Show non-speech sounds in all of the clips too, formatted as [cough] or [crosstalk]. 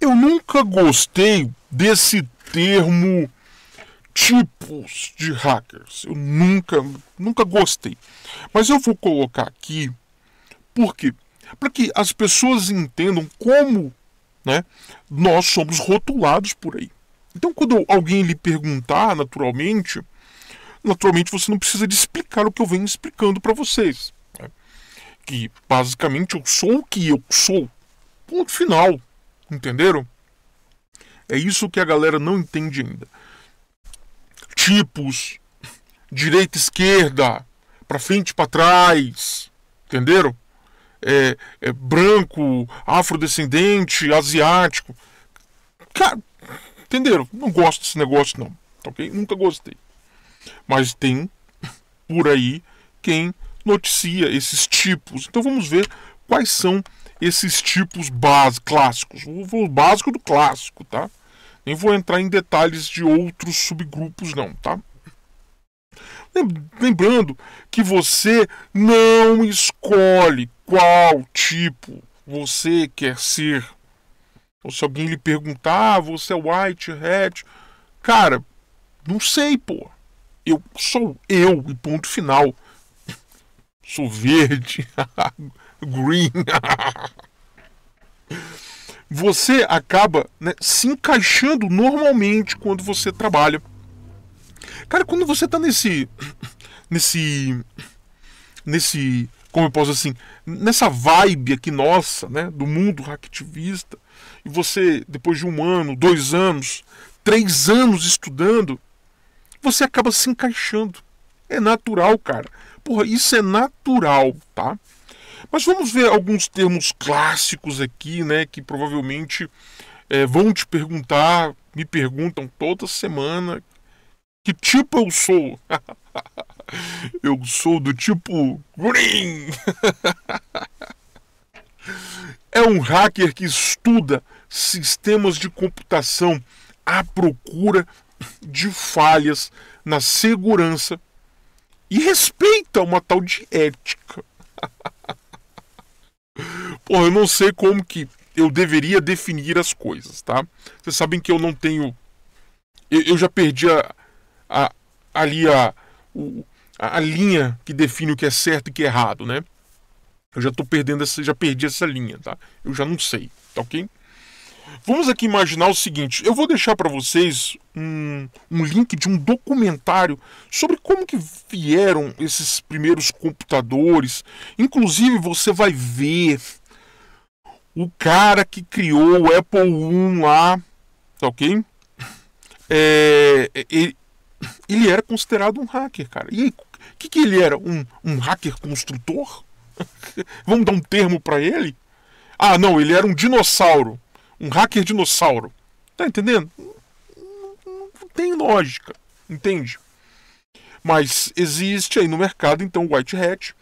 eu nunca gostei desse termo tipos de hackers. Eu nunca, nunca gostei. Mas eu vou colocar aqui porque para que as pessoas entendam como, né, nós somos rotulados por aí. Então, quando alguém lhe perguntar, naturalmente, naturalmente você não precisa de explicar o que eu venho explicando para vocês, né? que basicamente eu sou o que eu sou. Ponto final. Entenderam? É isso que a galera não entende ainda. Tipos, direita, esquerda, para frente, para trás. Entenderam? É, é branco, afrodescendente, asiático. Cara, entenderam? Não gosto desse negócio não, tá ok? Nunca gostei. Mas tem por aí quem noticia esses tipos. Então vamos ver quais são esses tipos base, clássicos. O básico do clássico, tá? Nem vou entrar em detalhes de outros subgrupos, não, tá? Lembrando que você não escolhe qual tipo você quer ser. Ou se alguém lhe perguntar, ah, você é white, red. Cara, não sei, pô. Eu sou eu e ponto final. Sou verde. [laughs] Green. você acaba né, se encaixando normalmente quando você trabalha. Cara, quando você tá nesse. nesse. nesse. como eu posso assim. nessa vibe aqui nossa, né? Do mundo hacktivista, e você, depois de um ano, dois anos, três anos estudando, você acaba se encaixando. É natural, cara. Porra, isso é natural, tá? Mas vamos ver alguns termos clássicos aqui, né, que provavelmente é, vão te perguntar, me perguntam toda semana que tipo eu sou. [laughs] eu sou do tipo green. [laughs] é um hacker que estuda sistemas de computação à procura de falhas na segurança e respeita uma tal de ética. Porra, eu não sei como que eu deveria definir as coisas, tá? Vocês sabem que eu não tenho. Eu, eu já perdi a, a, ali a, a, a linha que define o que é certo e o que é errado, né? Eu já tô perdendo essa. Já perdi essa linha, tá? Eu já não sei, tá ok? Vamos aqui imaginar o seguinte: eu vou deixar para vocês um, um, link de um documentário sobre como que vieram esses primeiros computadores. Inclusive, você vai ver o cara que criou o Apple I lá, tá ok? É, ele, ele, era considerado um hacker, cara. E o que, que ele era? Um, um hacker construtor? [laughs] Vamos dar um termo para ele? Ah, não, ele era um dinossauro. Um hacker dinossauro. Tá entendendo? Não tem lógica, entende? Mas existe aí no mercado, então, o White Hat,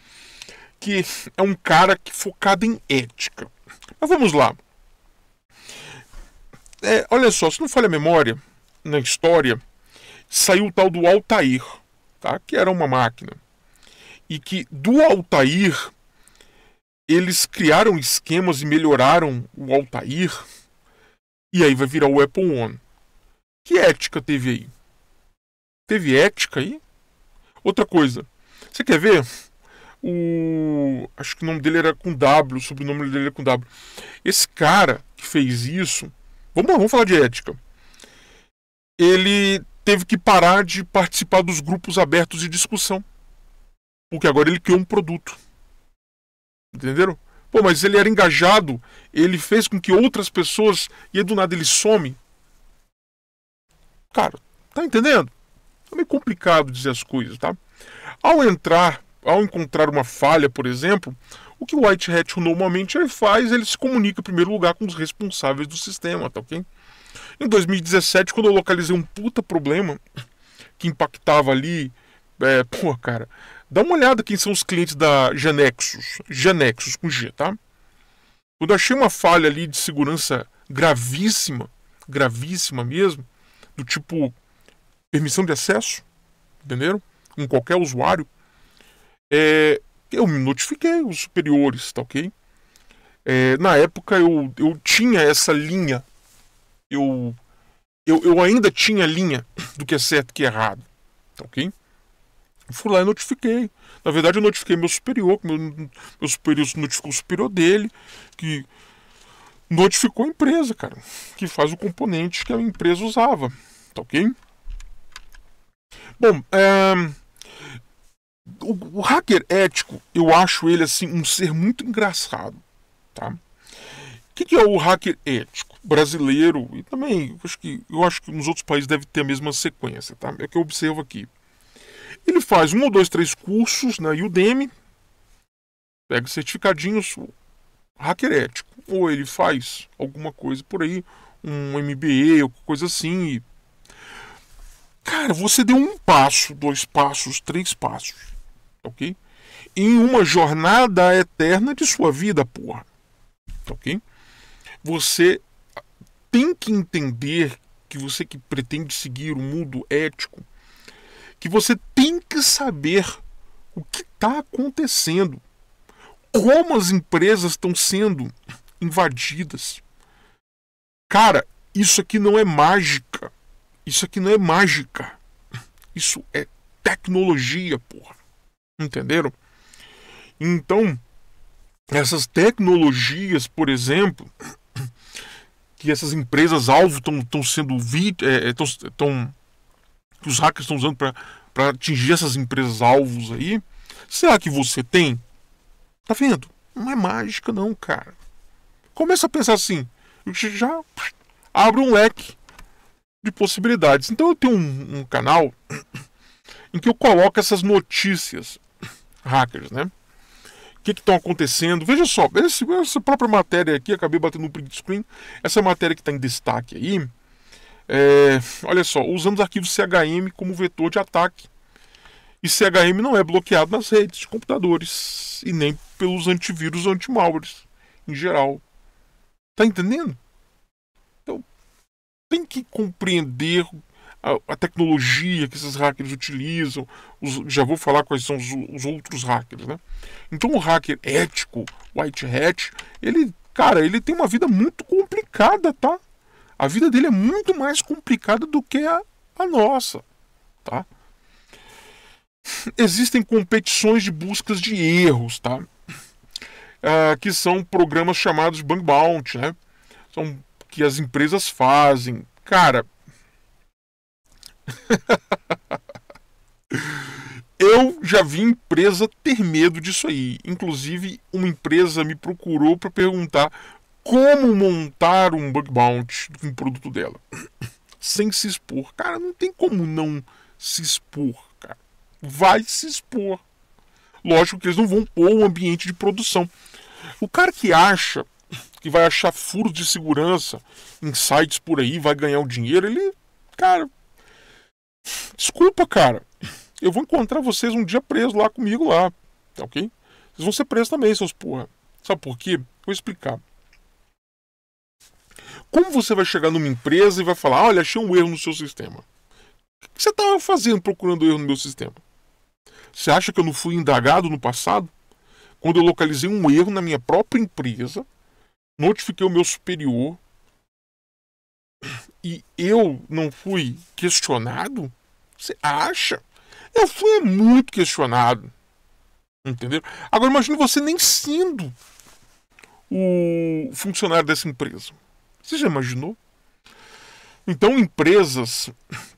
que é um cara que focado em ética. Mas vamos lá. É, olha só, se não falha a memória, na história, saiu o tal do Altair, tá? que era uma máquina. E que do Altair, eles criaram esquemas e melhoraram o Altair, e aí vai virar o Apple One. Que ética teve aí? Teve ética aí? Outra coisa, você quer ver? o. Acho que o nome dele era com W, o sobrenome dele era com W. Esse cara que fez isso. Vamos lá, vamos falar de ética. Ele teve que parar de participar dos grupos abertos de discussão. Porque agora ele criou um produto. Entenderam? Pô, mas ele era engajado, ele fez com que outras pessoas. E aí do nada ele some. Cara, tá entendendo? É meio complicado dizer as coisas, tá? Ao entrar ao encontrar uma falha, por exemplo, o que o White Hat normalmente faz, ele se comunica em primeiro lugar com os responsáveis do sistema, tá ok? Em 2017, quando eu localizei um puta problema que impactava ali, é, [laughs] pô, cara, dá uma olhada quem são os clientes da Genexus, Genexus com G, tá? Quando eu achei uma falha ali de segurança gravíssima, gravíssima mesmo, do tipo permissão de acesso, entenderam? Com qualquer usuário, é, eu me notifiquei, os superiores, tá ok? É, na época eu, eu tinha essa linha. Eu, eu, eu ainda tinha a linha do que é certo e que é errado, tá ok? fui lá e notifiquei. Na verdade, eu notifiquei meu superior, meu, meu superior notificou o superior dele, que notificou a empresa, cara, que faz o componente que a empresa usava, tá ok? Bom, é o, o, hacker ético, eu acho ele assim um ser muito engraçado, tá? O que, que, é o hacker ético brasileiro e também acho que eu acho que nos outros países deve ter a mesma sequência, tá? É o que eu observo aqui. Ele faz um ou dois, três cursos na Udemy, pega certificadinhos hacker ético, ou ele faz alguma coisa por aí, um MBA ou coisa assim. E... Cara, você deu um passo, dois passos, três passos ok? Em uma jornada eterna de sua vida, porra, ok? Você tem que entender que você que pretende seguir o um mundo ético, que você tem que saber o que está acontecendo, como as empresas estão sendo invadidas. Cara, isso aqui não é mágica. Isso aqui não é mágica. Isso é tecnologia, porra. Entenderam? Então, essas tecnologias, por exemplo, que essas empresas alvo estão sendo estão é, é tão, que os hackers estão usando para atingir essas empresas alvos aí, será que você tem? Tá vendo? Não é mágica não, cara. Começa a pensar assim, já abre um leque de possibilidades. Então eu tenho um, um canal em que eu coloco essas notícias hackers, né? O que estão acontecendo? Veja só, esse, essa própria matéria aqui, acabei batendo no print screen, essa matéria que está em destaque aí, é, olha só, usamos arquivos CHM como vetor de ataque. E CHM não é bloqueado nas redes de computadores e nem pelos antivírus anti-malwares em geral. Tá entendendo? Então, tem que compreender a, a tecnologia que esses hackers utilizam. Os, já vou falar quais são os, os outros hackers, né? Então o hacker ético, white hat, ele, cara, ele tem uma vida muito complicada, tá? A vida dele é muito mais complicada do que a, a nossa, tá? Existem competições de buscas de erros, tá? Ah, que são programas chamados bug bounty, né? São que as empresas fazem. Cara, eu já vi empresa ter medo disso aí. Inclusive, uma empresa me procurou para perguntar como montar um bug bounty com produto dela sem se expor. Cara, não tem como não se expor, cara. Vai se expor. Lógico que eles não vão pôr o ambiente de produção. O cara que acha que vai achar furos de segurança em sites por aí, vai ganhar o dinheiro, ele, cara, Desculpa, cara. Eu vou encontrar vocês um dia preso lá comigo lá. Tá ok? Vocês vão ser presos também, seus porra. Sabe por quê? Vou explicar. Como você vai chegar numa empresa e vai falar: olha, achei um erro no seu sistema? O que você estava tá fazendo procurando erro no meu sistema? Você acha que eu não fui indagado no passado? Quando eu localizei um erro na minha própria empresa, notifiquei o meu superior, e eu não fui questionado? Você acha? Eu fui é muito questionado. Entendeu? Agora imagine você nem sendo o funcionário dessa empresa. Você já imaginou? Então, empresas,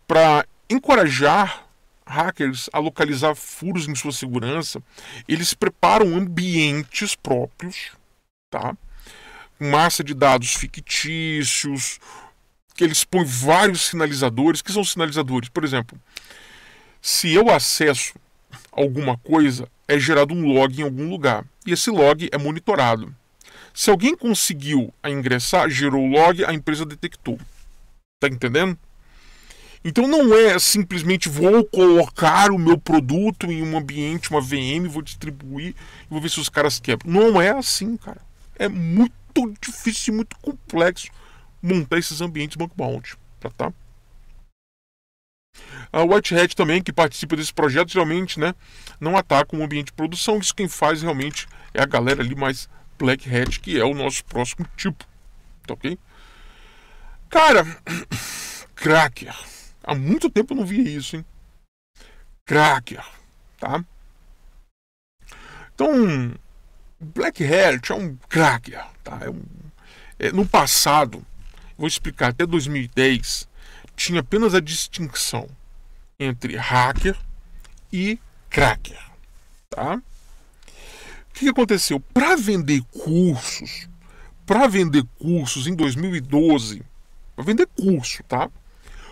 para encorajar hackers a localizar furos em sua segurança, eles preparam ambientes próprios, tá? Massa de dados fictícios, que eles põem vários sinalizadores, que são sinalizadores, por exemplo, se eu acesso alguma coisa, é gerado um log em algum lugar, e esse log é monitorado. Se alguém conseguiu ingressar, gerou o log, a empresa detectou. Tá entendendo? Então não é simplesmente vou colocar o meu produto em um ambiente, uma VM, vou distribuir e vou ver se os caras quebram. Não é assim, cara. É muito difícil e muito complexo montar esses ambientes bank bound, tá, tá? A Whitehead também, que participa desse projeto, geralmente né, não ataca o um ambiente de produção. Isso quem faz realmente é a galera ali mais Black Hat, que é o nosso próximo tipo. Tá ok? Cara, [coughs] cracker. Há muito tempo eu não via isso, hein? Cracker, tá? Então, Black Hat é um cracker, tá? É um, é, no passado, Vou explicar. Até 2010 tinha apenas a distinção entre hacker e cracker, tá? O que aconteceu? Para vender cursos, para vender cursos em 2012, para vender curso, tá?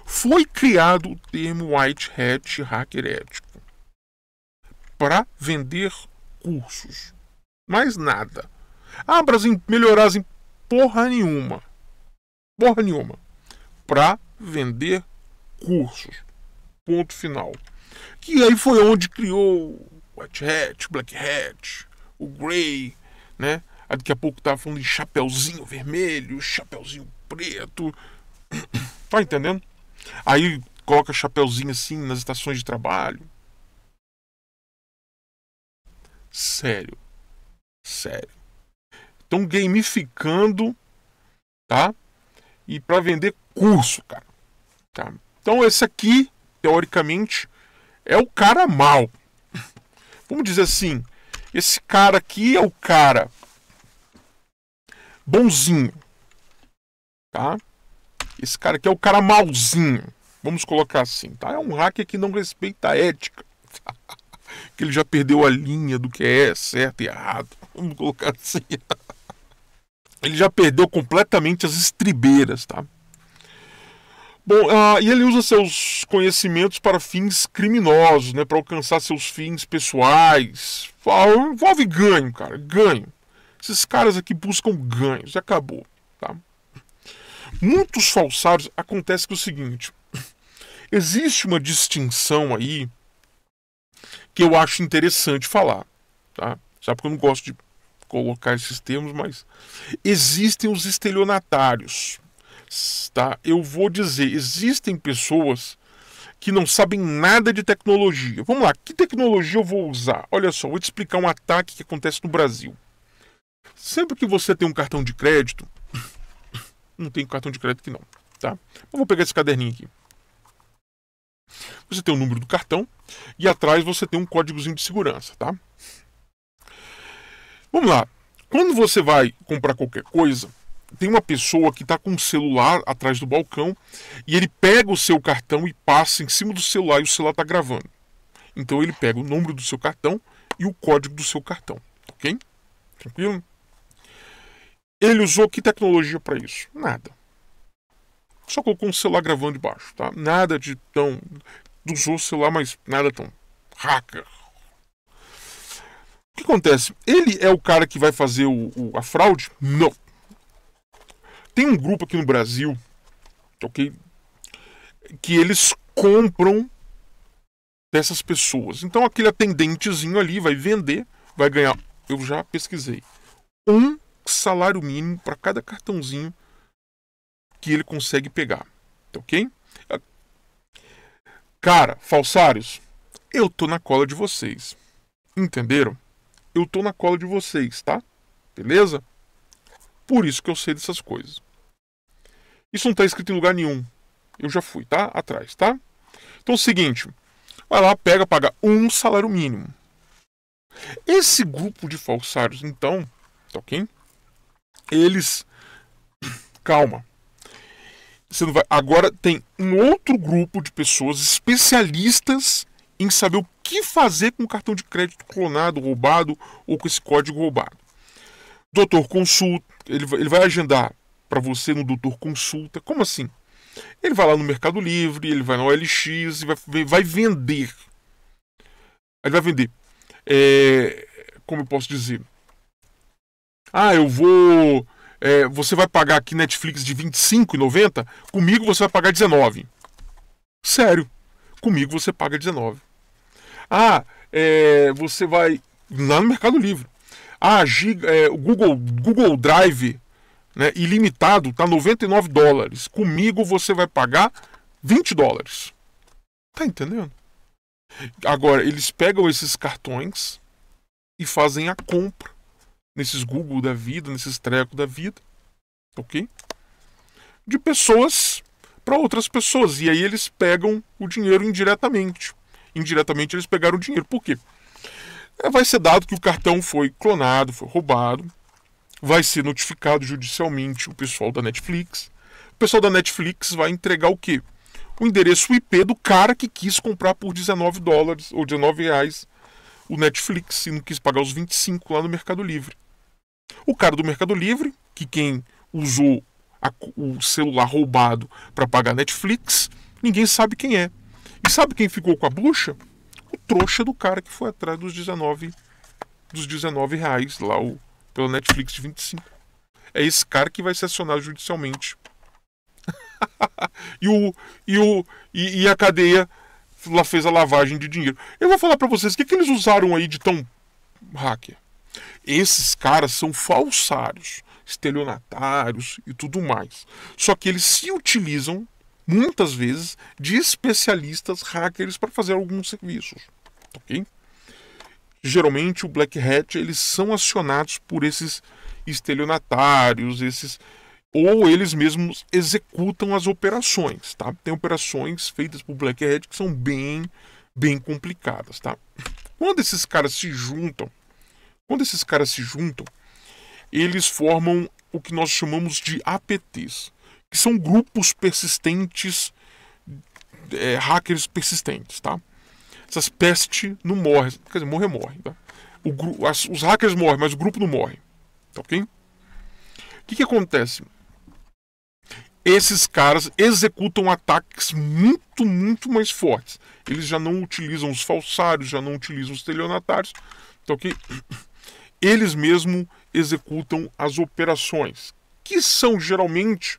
Foi criado o termo White Hat Hacker Ético para vender cursos. Mais nada. Ah, Brasil, melhorar em porra nenhuma porra nenhuma. Para vender cursos. Ponto final. Que aí foi onde criou o White Hat, Black Hat, o Grey, né? Aí daqui a pouco tava falando de chapeuzinho vermelho, chapeuzinho preto. [coughs] tá entendendo? Aí coloca chapeuzinho assim nas estações de trabalho. Sério. Sério. Estão gamificando, tá? e para vender curso, cara. Tá? Então esse aqui, teoricamente, é o cara mal. Vamos dizer assim, esse cara aqui é o cara bonzinho, tá? Esse cara aqui é o cara malzinho. Vamos colocar assim, tá? É um hacker que não respeita a ética. [laughs] que ele já perdeu a linha do que é certo e errado. Vamos colocar assim. [laughs] ele já perdeu completamente as estribeiras, tá? Bom, uh, e ele usa seus conhecimentos para fins criminosos, né? Para alcançar seus fins pessoais. Ah, envolve ganho, cara, ganho. Esses caras aqui buscam ganhos, acabou, tá? Muitos falsários acontece que é o seguinte: [coughs] existe uma distinção aí que eu acho interessante falar, tá? Sabe porque eu não gosto de colocar esses termos, mas existem os estelionatários. Tá? Eu vou dizer, existem pessoas que não sabem nada de tecnologia. Vamos lá, que tecnologia eu vou usar? Olha só, vou te explicar um ataque que acontece no Brasil. Sempre que você tem um cartão de crédito, [coughs] não tem cartão de crédito que não, tá? Eu vou pegar esse caderninho aqui. Você tem o número do cartão e atrás você tem um códigozinho de segurança, tá? Vamos lá. Quando você vai comprar qualquer coisa, tem uma pessoa que está com um celular atrás do balcão e ele pega o seu cartão e passa em cima do celular e o celular está gravando. Então ele pega o número do seu cartão e o código do seu cartão, ok? Tranquilo? Ele usou que tecnologia para isso? Nada. Só colocou um celular gravando debaixo, tá? Nada de tão. Usou o celular, mas nada tão hacker, o que acontece? Ele é o cara que vai fazer o, o, a fraude? Não. Tem um grupo aqui no Brasil, ok? Que eles compram dessas pessoas. Então aquele atendentezinho ali vai vender, vai ganhar. Eu já pesquisei. Um salário mínimo para cada cartãozinho que ele consegue pegar. Ok? Ah, cara, falsários, eu tô na cola de vocês. Entenderam? eu tô na cola de vocês, tá? Beleza? Por isso que eu sei dessas coisas. Isso não tá escrito em lugar nenhum. Eu já fui, tá? Atrás, tá? Então é o seguinte, vai lá, pega, paga um salário mínimo. Esse grupo de falsários, então, tá ok? Eles. [clears throat] Calma. Você não vai... Agora tem um outro grupo de pessoas especialistas em saber o que fazer com o cartão de crédito clonado, roubado ou com esse código roubado. Doutor consulta, ele, ele vai agendar para você no doutor consulta. Como assim? Ele vai lá no Mercado Livre, ele vai na OLX e vai, vai vender. Ele vai vender. É, como eu posso dizer? Ah, eu vou. É, você vai pagar aqui Netflix de R$25,90, comigo você vai pagar 19. Sério, comigo você paga 19. Ah, é, você vai lá no Mercado Livre. Ah, giga, é, o Google, Google Drive né, ilimitado tá 99 dólares. Comigo você vai pagar 20 dólares. Tá entendendo? Agora, eles pegam esses cartões e fazem a compra nesses Google da vida, nesses Treco da vida, ok? De pessoas para outras pessoas. E aí eles pegam o dinheiro indiretamente indiretamente eles pegaram o dinheiro. Por quê? É, vai ser dado que o cartão foi clonado, foi roubado, vai ser notificado judicialmente o pessoal da Netflix. O pessoal da Netflix vai entregar o quê? O endereço IP do cara que quis comprar por 19 dólares ou 19 reais o Netflix e não quis pagar os 25 lá no Mercado Livre. O cara do Mercado Livre, que quem usou a, o celular roubado para pagar Netflix, ninguém sabe quem é. E sabe quem ficou com a bucha? O trouxa do cara que foi atrás dos 19, dos 19 reais lá o, pelo Netflix de 25. É esse cara que vai ser acionado judicialmente. [laughs] e, o, e, o, e, e, a cadeia lá fez a lavagem de dinheiro. Eu vou falar para vocês, o que, que eles usaram aí de tão hacker? Esses caras são falsários, estelionatários e tudo mais. Só que eles se utilizam muitas vezes, de especialistas hackers para fazer alguns serviços. Okay? Geralmente, o Black Hat, eles são acionados por esses estelionatários, esses ou eles mesmos executam as operações, tá? Tem operações feitas por Black Hat que são bem, bem complicadas, tá? Quando esses caras se juntam, quando esses caras se juntam, eles formam o que nós chamamos de APTs, que são grupos persistentes, é, hackers persistentes, tá? Essas peste não morre, quer dizer, morrer morre, tá? O, as, os hackers morrem, mas o grupo não morre, tá ok? O que, que acontece? Esses caras executam ataques muito, muito mais fortes. Eles já não utilizam os falsários, já não utilizam os telionatários, então tá ok? Eles mesmo executam as operações, que são geralmente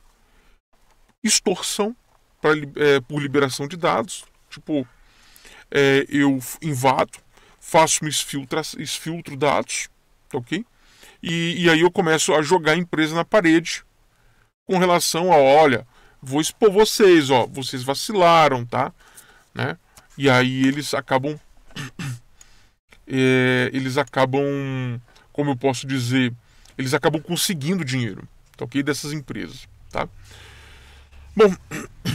extorsão pra, é, por liberação de dados. Tipo, é, eu invado, faço um exfiltra, exfiltro dados, tá ok? E, e aí eu começo a jogar a empresa na parede com relação a, olha, vou expor vocês, ó, vocês vacilaram, tá? Né? E aí eles acabam, [clears throat] é, eles acabam, como eu posso dizer, eles acabam conseguindo dinheiro, tá ok? Dessas empresas, tá? Bom,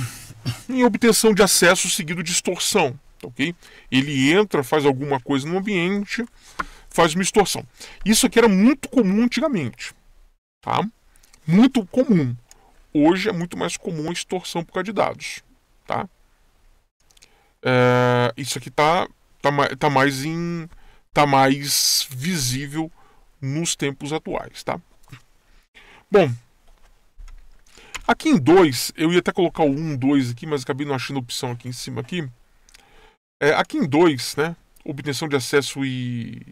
[coughs] em obtenção de acesso seguido de extorsão, ok? Ele entra, faz alguma coisa no ambiente, faz uma extorsão. Isso aqui era muito comum antigamente, tá? Muito comum. Hoje é muito mais comum a extorsão por causa de dados, tá? É, isso aqui tá, tá, tá mais em tá mais visível nos tempos atuais, tá? Bom, Aqui em 2, eu ia até colocar o 1, 2 aqui, mas acabei não achando opção aqui em cima aqui. É, aqui em 2, né? Obtenção de acesso e.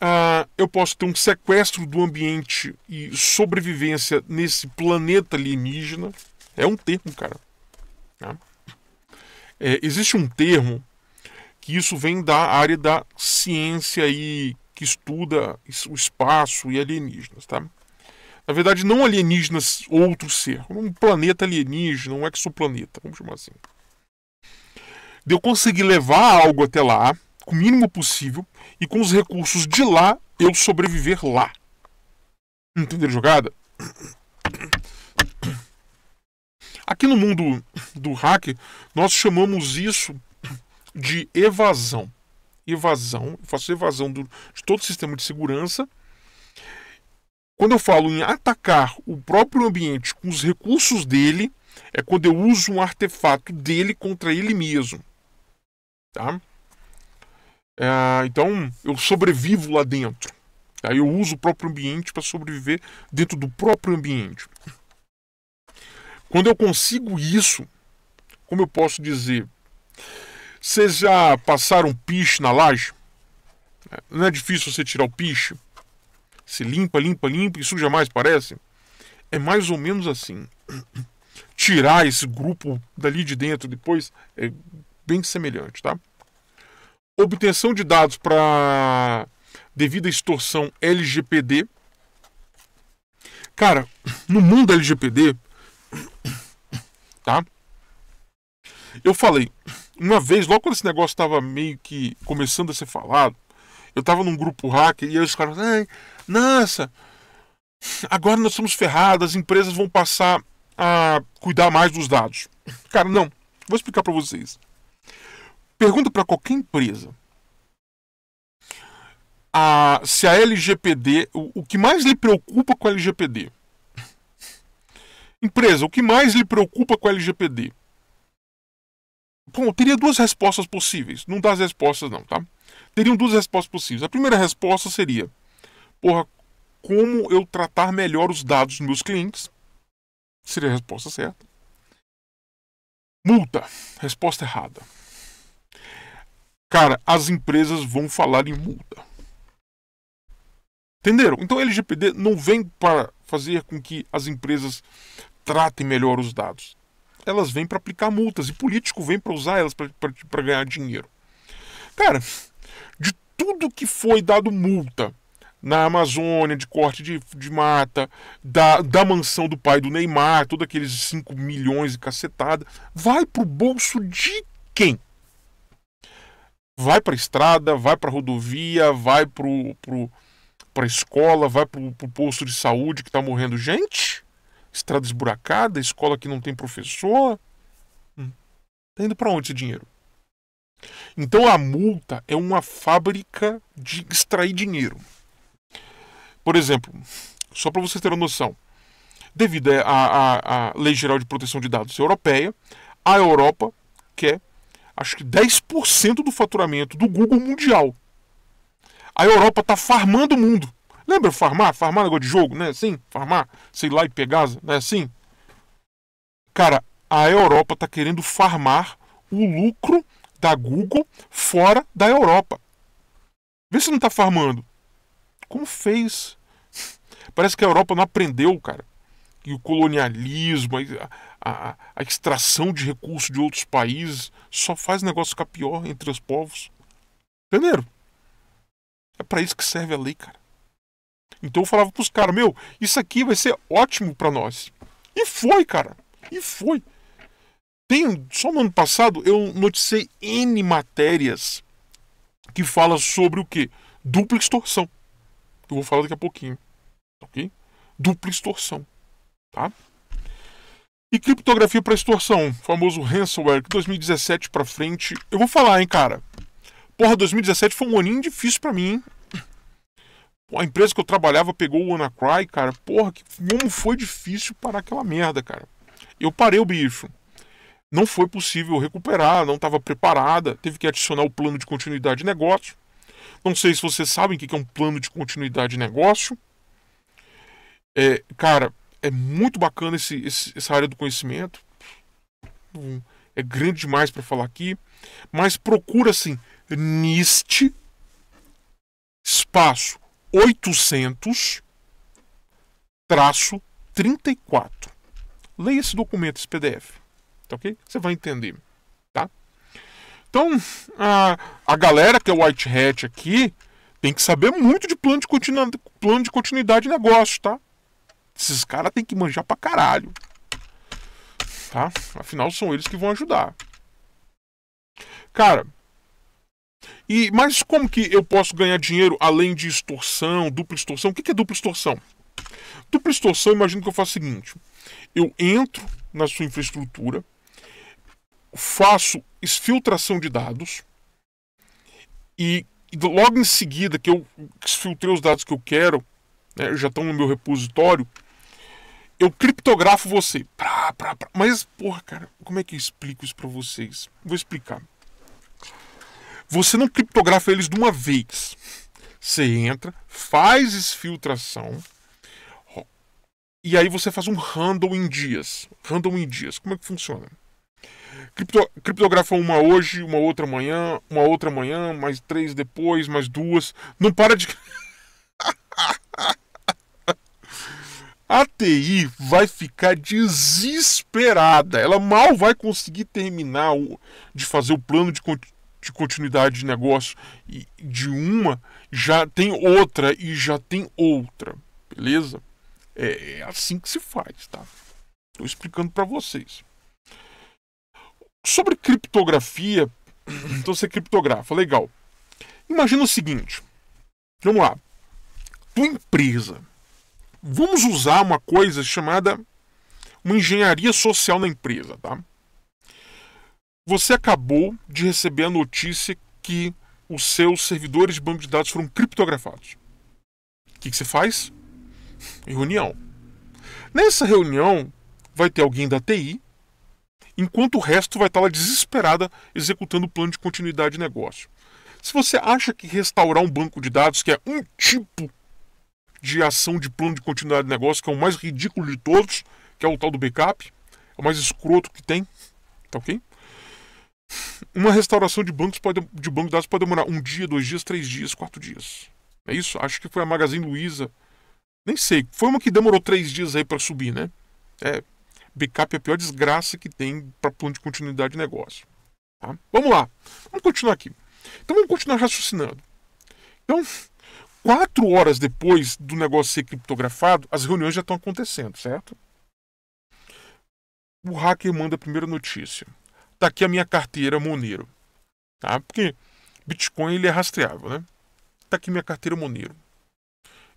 Ah, eu posso ter um sequestro do ambiente e sobrevivência nesse planeta alienígena. É um termo, cara. Né? É, existe um termo que isso vem da área da ciência e que estuda o espaço e alienígenas, tá? Na verdade, não alienígenas, outro ser. Um planeta alienígena, um exoplaneta, vamos chamar assim. De eu conseguir levar algo até lá, com o mínimo possível, e com os recursos de lá, eu sobreviver lá. Entenderam a jogada? Aqui no mundo do hack, nós chamamos isso de evasão. Evasão, eu faço evasão do, de todo o sistema de segurança quando eu falo em atacar o próprio ambiente com os recursos dele, é quando eu uso um artefato dele contra ele mesmo. Tá? É, então eu sobrevivo lá dentro. Aí tá? eu uso o próprio ambiente para sobreviver dentro do próprio ambiente. Quando eu consigo isso, como eu posso dizer? Vocês já passaram piche na laje? É, não é difícil você tirar o piche? Se limpa, limpa, limpa e suja mais, parece. É mais ou menos assim. Tirar esse grupo dali de dentro depois é bem semelhante, tá? Obtenção de dados para devida extorsão LGPD. Cara, no mundo LGPD, tá? Eu falei, uma vez, logo quando esse negócio estava meio que começando a ser falado, eu estava num grupo hacker e os caras, nossa, agora nós estamos ferrados, as empresas vão passar a cuidar mais dos dados. Cara, não. Vou explicar para vocês. Pergunta para qualquer empresa. A, se a LGPD, o, o que mais lhe preocupa com a LGPD? Empresa, o que mais lhe preocupa com a LGPD? Bom, teria duas respostas possíveis. Não dá as respostas, não, tá? Teriam duas respostas possíveis. A primeira resposta seria: porra, como eu tratar melhor os dados dos meus clientes? Seria a resposta certa. Multa, resposta errada. Cara, as empresas vão falar em multa. Entenderam? Então o LGPD não vem para fazer com que as empresas tratem melhor os dados. Elas vêm para aplicar multas e político vem para usar elas para ganhar dinheiro. Cara, de tudo que foi dado multa na Amazônia, de corte de, de mata, da, da mansão do pai do Neymar, todos aqueles 5 milhões e cacetada, vai para o bolso de quem? Vai para a estrada, vai para a rodovia, vai para pro, pro, a escola, vai para o posto de saúde que está morrendo gente? Estrada esburacada, escola que não tem professor? Hum. Tá indo para onde esse dinheiro? Então a multa é uma fábrica de extrair dinheiro. Por exemplo, só para você ter uma noção, devido à, Lei Geral de Proteção de Dados Europeia, a Europa quer acho que 10% do faturamento do Google mundial. A Europa está farmando o mundo. Lembra farmar? Farmar negócio de jogo, né? Sim, farmar, sei lá, e Pegasa, né? Assim. Cara, a Europa está querendo farmar o lucro da Google fora da Europa. Vê se não está farmando. Como fez? Parece que a Europa não aprendeu, cara. E o colonialismo, a, a, a extração de recursos de outros países só faz negócio ficar pior entre os povos. Entenderam? É para isso que serve a lei, cara. Então eu falava pros caras, meu, isso aqui vai ser ótimo para nós. E foi, cara. E foi. Tem, só no ano passado eu noticei N matérias que fala sobre o que? Dupla extorsão que eu vou falar daqui a pouquinho. Ok? Dupla extorsão. Tá? E criptografia para extorsão, famoso ransomware, 2017 para frente. Eu vou falar, hein, cara. Porra, 2017 foi um aninho difícil para mim, hein? A empresa que eu trabalhava pegou o WannaCry, cara. Porra, que, como foi difícil parar aquela merda, cara. Eu parei o bicho. Não foi possível recuperar, não estava preparada. Teve que adicionar o plano de continuidade de negócio. Não sei se vocês sabem o que é um plano de continuidade de negócio. É, cara, é muito bacana esse, esse, essa área do conhecimento. É grande demais para falar aqui. Mas procura assim, NIST, espaço 800, traço 34. Leia esse documento, esse PDF. Tá ok? Você vai entender. Então, a, a galera que é white hat aqui tem que saber muito de plano de, plano de continuidade de negócio, tá? Esses caras têm que manjar pra caralho. Tá? Afinal, são eles que vão ajudar. Cara, e mas como que eu posso ganhar dinheiro além de extorsão, dupla extorsão? O que é dupla extorsão? Dupla extorsão, imagino que eu faço o seguinte: eu entro na sua infraestrutura, faço exfiltração de dados e, e logo em seguida que eu exfiltrei os dados que eu quero, né, já estão no meu repositório, eu criptografo você. Pra, pra, pra. Mas, porra, cara, como é que eu explico isso para vocês? Vou explicar. Você não criptografa eles de uma vez. Você entra, faz exfiltração e aí você faz um handle em dias. Handle em dias. Como é que funciona? Cripto, criptografam uma hoje, uma outra manhã, uma outra manhã, mais três depois, mais duas. Não para de. [laughs] A TI vai ficar desesperada. Ela mal vai conseguir terminar o, de fazer o plano de, de continuidade de negócio e de uma, já tem outra e já tem outra. Beleza? É, é assim que se faz, tá? Estou explicando para vocês. Sobre criptografia, então você criptografa, legal. Imagina o seguinte, vamos lá, tua empresa, vamos usar uma coisa chamada uma engenharia social na empresa, tá? Você acabou de receber a notícia que os seus servidores de banco de dados foram criptografados. O que, que você faz? Reunião. Nessa reunião vai ter alguém da TI, enquanto o resto vai estar lá desesperada executando o plano de continuidade de negócio. Se você acha que restaurar um banco de dados, que é um tipo de ação de plano de continuidade de negócio, que é o mais ridículo de todos, que é o tal do backup, é o mais escroto que tem, tá ok? Uma restauração de bancos pode, de banco de dados pode demorar um dia, dois dias, três dias, quatro dias. É isso? Acho que foi a Magazine Luiza. Nem sei. Foi uma que demorou três dias aí para subir, né? É, Backup é a pior desgraça que tem para plano de continuidade de negócio. Tá? Vamos lá, vamos continuar aqui. Então vamos continuar raciocinando. Então, quatro horas depois do negócio ser criptografado, as reuniões já estão acontecendo, certo? O hacker manda a primeira notícia. Tá aqui a minha carteira Monero. Tá? Porque Bitcoin ele é rastreável, né? Tá aqui minha carteira Monero.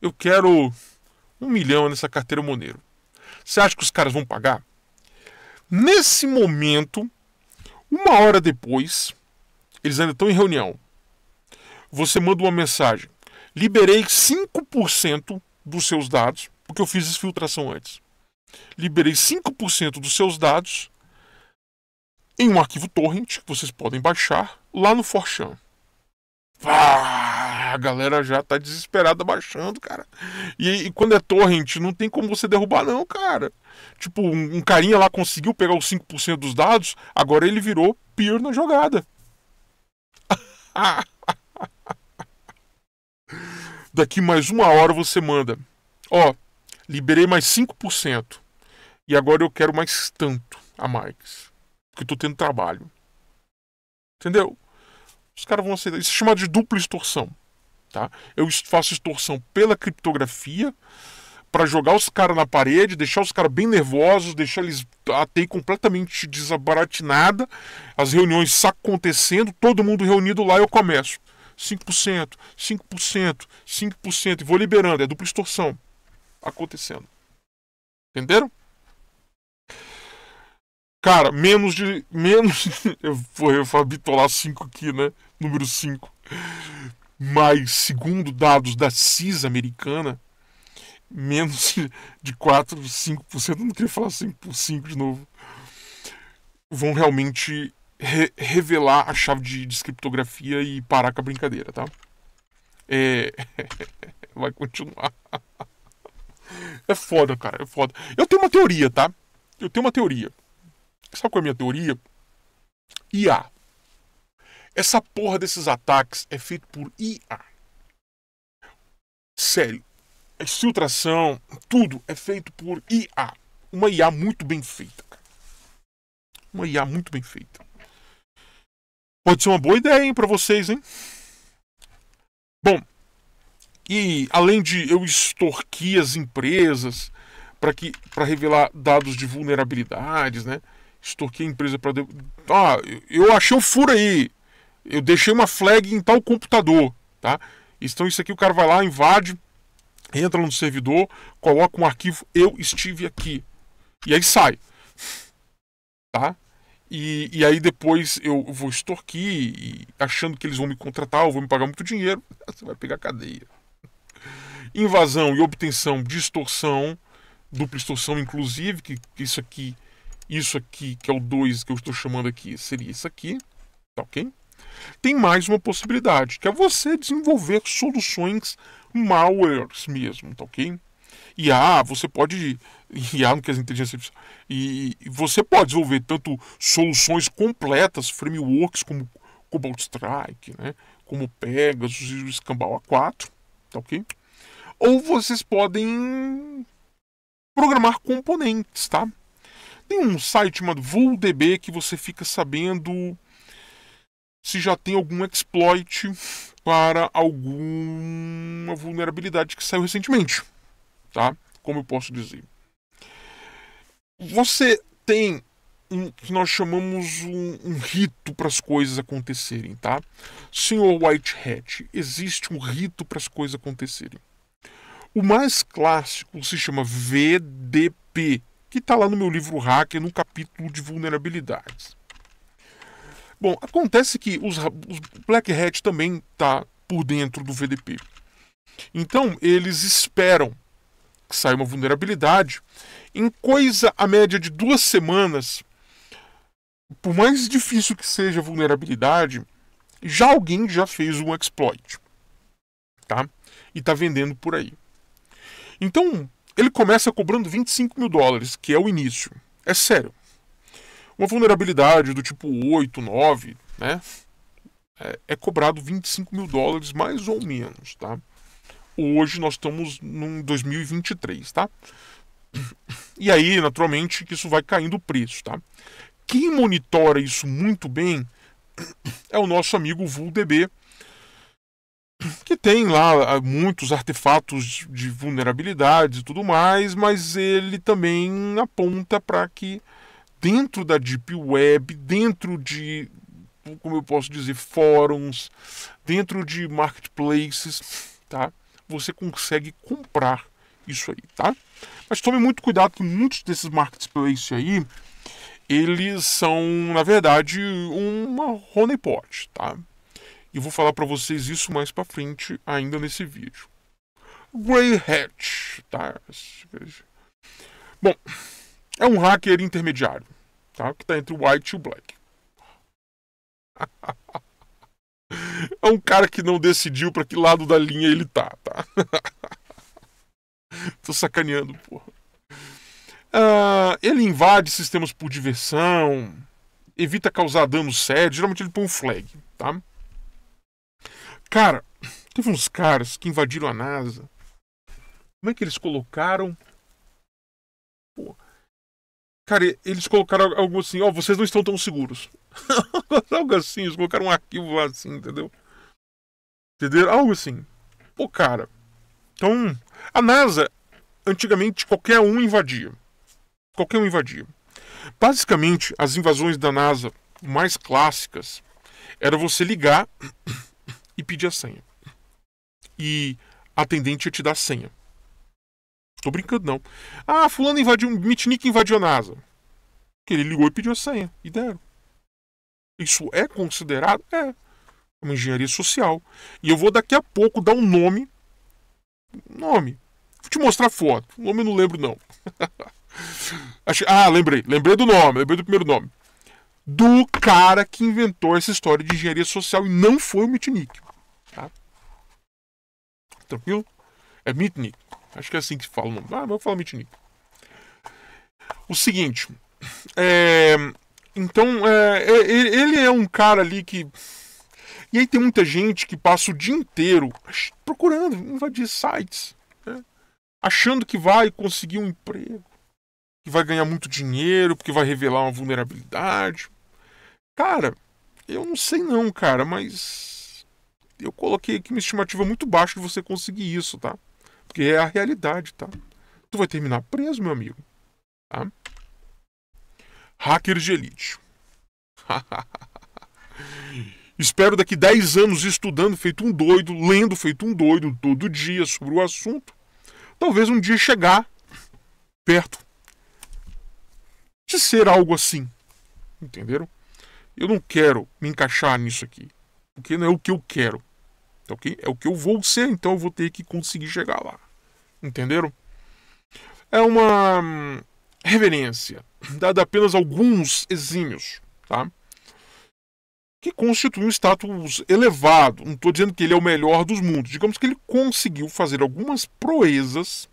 Eu quero um milhão nessa carteira Monero. Você acha que os caras vão pagar? Nesse momento, uma hora depois, eles ainda estão em reunião. Você manda uma mensagem. Liberei 5% dos seus dados, porque eu fiz exfiltração antes. Liberei 5% dos seus dados em um arquivo torrent que vocês podem baixar lá no Forchan a galera já tá desesperada baixando, cara. E, e, quando é torrent, não tem como você derrubar, não, cara. Tipo, um, um carinha lá conseguiu pegar os 5% dos dados, agora ele virou peer na jogada. [laughs] Daqui mais uma hora você manda. Ó, liberei mais 5%. E agora eu quero mais tanto a mais. Porque eu tô tendo trabalho. Entendeu? Os caras vão aceitar. Isso é chamado de dupla extorsão. Tá? Eu faço extorsão pela criptografia para jogar os caras na parede, deixar os caras bem nervosos, deixar eles a completamente desabaratinada, as reuniões acontecendo, todo mundo reunido lá, eu começo. 5%, 5%, 5%, e vou liberando, é dupla extorsão acontecendo. Entenderam? Cara, menos de. Menos. [laughs] eu vou, eu vou bitolar 5 aqui, né? Número 5 mas segundo dados da CIS americana, menos de 4, 5%, não queria falar 5, 5 de novo, vão realmente re revelar a chave de descriptografia e parar com a brincadeira, tá? É... [laughs] Vai continuar. É foda, cara, é foda. Eu tenho uma teoria, tá? Eu tenho uma teoria. Sabe qual é a minha teoria? IA. Essa porra desses ataques é feito por IA. Sério. A é exfiltração, tudo é feito por IA. Uma IA muito bem feita. Uma IA muito bem feita. Pode ser uma boa ideia, hein, pra vocês, hein? Bom, e além de eu extorquir as empresas para que para revelar dados de vulnerabilidades, né? Extorquir a empresa para ah, eu achei o furo aí eu deixei uma flag em tal computador, tá? Então isso aqui o cara vai lá, invade, entra no servidor, coloca um arquivo eu estive aqui. E aí sai. Tá? E, e aí depois eu vou extorquir, achando que eles vão me contratar ou vão me pagar muito dinheiro, [laughs] você vai pegar cadeia. Invasão e obtenção distorção, dupla distorção inclusive, que, que isso aqui, isso aqui que é o 2 que eu estou chamando aqui, seria isso aqui, tá ok? tem mais uma possibilidade, que é você desenvolver soluções malwares mesmo, tá ok? a ah, você pode. IA, [laughs] ah, não quer dizer é inteligência artificial. E, você pode desenvolver tanto soluções completas, frameworks como Cobalt Strike, né? como Pegasus e o Escambau A4, tá ok? Ou vocês podem programar componentes, tá? Tem um site chamado VoolDB que você fica sabendo se já tem algum exploit para alguma vulnerabilidade que saiu recentemente, tá? Como eu posso dizer. Você tem um que nós chamamos um, um rito para as coisas acontecerem, tá? Senhor White Hat, existe um rito para as coisas acontecerem. O mais clássico se chama VDP, que está lá no meu livro Hacker, no capítulo de vulnerabilidades. Bom, acontece que os, os Black Hat também está por dentro do VDP. Então, eles esperam que saia uma vulnerabilidade. Em coisa a média de duas semanas, por mais difícil que seja a vulnerabilidade, já alguém já fez um exploit. Tá? E está vendendo por aí. Então, ele começa cobrando 25 mil dólares, que é o início. É sério. Uma vulnerabilidade do tipo 8, 9, né? É, é cobrado 25 mil dólares mais ou menos, tá? Hoje nós estamos em 2023, tá? E aí, naturalmente, que isso vai caindo o preço, tá? Quem monitora isso muito bem é o nosso amigo VulDB, que tem lá ah, muitos artefatos de vulnerabilidades e tudo mais, mas ele também aponta para que dentro da Deep Web, dentro de, como eu posso dizer, fóruns, dentro de marketplaces, tá? Você consegue comprar isso aí, tá? Mas tome muito cuidado que muitos desses marketplaces aí, eles são, na verdade, uma honeypot, tá? E vou falar para vocês isso mais para frente ainda nesse vídeo. Grey Hat, tá? Bom, é um hacker intermediário tá? Que tá entre o white e o black. [laughs] É um cara que não decidiu para que lado da linha ele tá, tá? [laughs] Tô sacaneando, porra. Uh, ele invade sistemas por diversão, evita causar danos sérios, geralmente ele põe um flag, tá? Cara, teve uns caras que invadiram a NASA. Como é que eles colocaram Cara, eles colocaram algo assim, ó, oh, vocês não estão tão seguros. [laughs] algo assim, eles colocaram um arquivo lá assim, entendeu? Entendeu? Algo assim. Pô, cara. Então, a NASA, antigamente, qualquer um invadia. Qualquer um invadia. Basicamente, as invasões da NASA mais clássicas era você ligar [coughs] e pedir a senha. E a atendente ia te dar a senha. Tô brincando, não. Ah, fulano invadiu. Mitnick invadiu a NASA. Que ele ligou e pediu a senha. E deram. Isso é considerado? É. Uma engenharia social. E eu vou daqui a pouco dar um nome. Nome. Vou te mostrar a foto. O nome eu não lembro, não. [laughs] ah, lembrei. Lembrei do nome. Lembrei do primeiro nome. Do cara que inventou essa história de engenharia social e não foi o Mitnick. Tá? Tranquilo? É Mitnick. Acho que é assim que se fala o nome. Ah, vou falar mitnick. O seguinte. É, então, é, ele é um cara ali que. E aí tem muita gente que passa o dia inteiro procurando invadir sites, né? achando que vai conseguir um emprego, que vai ganhar muito dinheiro, porque vai revelar uma vulnerabilidade. Cara, eu não sei não, cara, mas eu coloquei aqui uma estimativa muito baixa de você conseguir isso, tá? Porque é a realidade, tá? Tu vai terminar preso, meu amigo. Tá? Hackers de elite. [laughs] Espero daqui 10 anos estudando, feito um doido, lendo, feito um doido, todo dia sobre o assunto. Talvez um dia chegar perto de ser algo assim. Entenderam? Eu não quero me encaixar nisso aqui. Porque não é o que eu quero. Tá ok? É o que eu vou ser, então eu vou ter que conseguir chegar lá entenderam? É uma hum, reverência dada apenas a alguns exímios, tá? que constitui um status elevado. Não estou dizendo que ele é o melhor dos mundos. Digamos que ele conseguiu fazer algumas proezas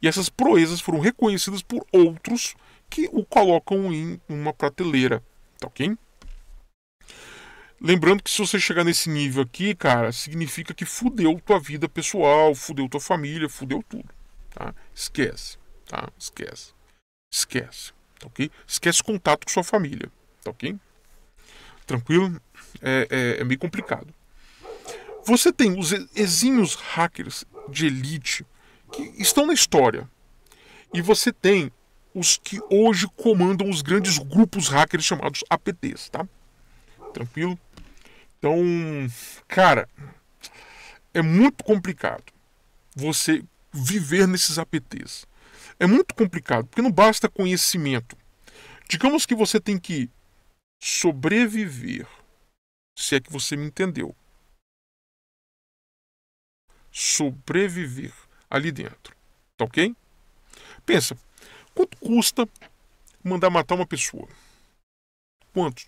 e essas proezas foram reconhecidas por outros que o colocam em uma prateleira. Tá ok? Lembrando que se você chegar nesse nível aqui, cara, significa que fudeu tua vida pessoal, fudeu tua família, fudeu tudo. Tá? Esquece, tá? Esquece. Esquece, tá ok? Esquece contato com sua família, tá ok? Tranquilo? É, é, é meio complicado. Você tem os exímios hackers de elite que estão na história. E você tem os que hoje comandam os grandes grupos hackers chamados APTs, tá? Tranquilo? Então, cara, é muito complicado você viver nesses APTs. É muito complicado, porque não basta conhecimento. Digamos que você tem que sobreviver, se é que você me entendeu. Sobreviver ali dentro. Tá ok? Pensa, quanto custa mandar matar uma pessoa? Quanto?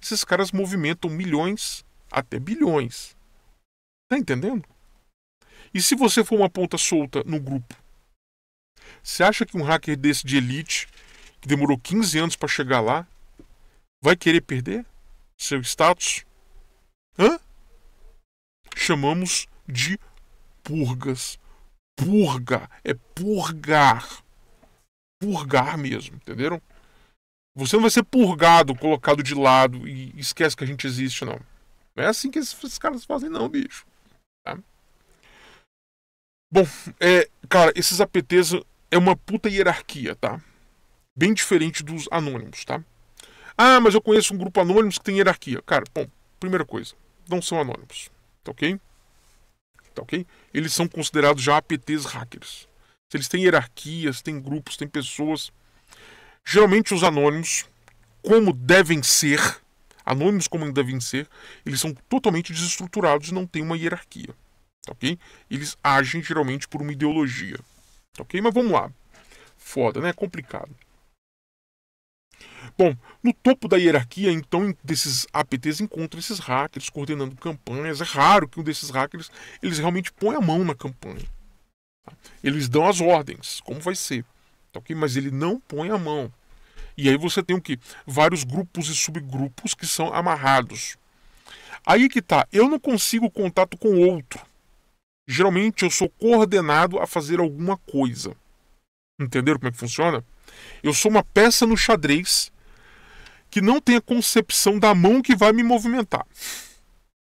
esses caras movimentam milhões até bilhões. Tá entendendo? E se você for uma ponta solta no grupo? Você acha que um hacker desse de elite, que demorou 15 anos para chegar lá, vai querer perder seu status? Hã? Chamamos de purgas. Purga, é purgar. Purgar mesmo, entenderam? Você não vai ser purgado, colocado de lado e esquece que a gente existe, não. Não é assim que esses caras fazem, não, bicho. Tá? Bom, é, cara, esses APTs é uma puta hierarquia, tá? Bem diferente dos anônimos, tá? Ah, mas eu conheço um grupo anônimo que tem hierarquia. Cara, bom, primeira coisa, não são anônimos, tá ok? Tá ok? Eles são considerados já APTs hackers. Se eles têm hierarquias, têm grupos, têm pessoas Geralmente os anônimos, como devem ser, anônimos como devem ser, eles são totalmente desestruturados e não têm uma hierarquia. Tá ok? Eles agem geralmente por uma ideologia. Tá ok? Mas vamos lá. Foda, né? É complicado. Bom, no topo da hierarquia, então, desses APTs encontra esses hackers coordenando campanhas. É raro que um desses hackers eles realmente põe a mão na campanha. Tá? Eles dão as ordens, como vai ser. Tá okay? Mas ele não põe a mão. E aí você tem o que? Vários grupos e subgrupos que são amarrados. Aí que tá, eu não consigo contato com outro. Geralmente eu sou coordenado a fazer alguma coisa. Entenderam como é que funciona? Eu sou uma peça no xadrez que não tem a concepção da mão que vai me movimentar.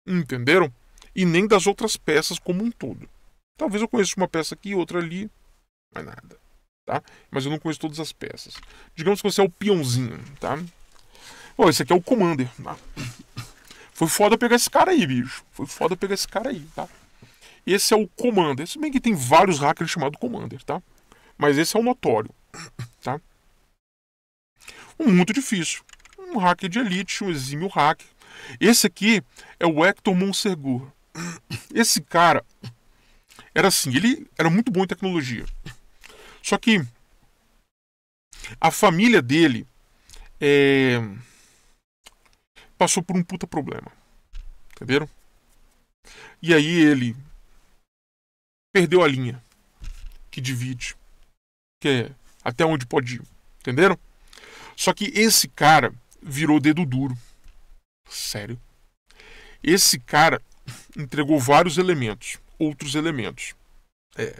Entenderam? E nem das outras peças como um todo. Talvez eu conheça uma peça aqui, outra ali, mas nada tá? Mas eu não conheço todas as peças. Digamos que você é o peãozinho, tá? Pô, esse aqui é o Commander. Tá? Foi foda pegar esse cara aí, bicho. Foi foda pegar esse cara aí, tá? Esse é o Commander. Se bem que tem vários hackers chamados Commander, tá? Mas esse é o notório, tá? Um muito difícil. Um hacker de elite, um exímio hacker. Esse aqui é o Hector Monsergur. Esse cara era assim, ele era muito bom em tecnologia. Só que a família dele é, passou por um puta problema. Entenderam? E aí ele perdeu a linha que divide, que é até onde pode ir. Entenderam? Só que esse cara virou dedo duro. Sério. Esse cara entregou vários elementos, outros elementos. É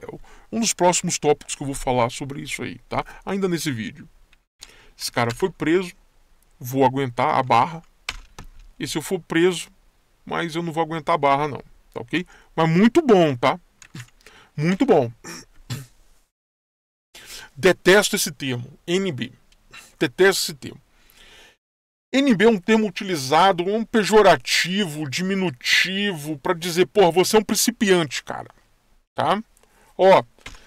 um dos próximos tópicos que eu vou falar sobre isso aí, tá? Ainda nesse vídeo. Esse cara foi preso, vou aguentar a barra. E se eu for preso, mas eu não vou aguentar a barra não, tá OK? Mas muito bom, tá? Muito bom. Detesto esse termo, NB. Detesto esse termo. NB é um termo utilizado, um pejorativo, diminutivo, para dizer, porra, você é um principiante, cara. Tá? Ó, oh,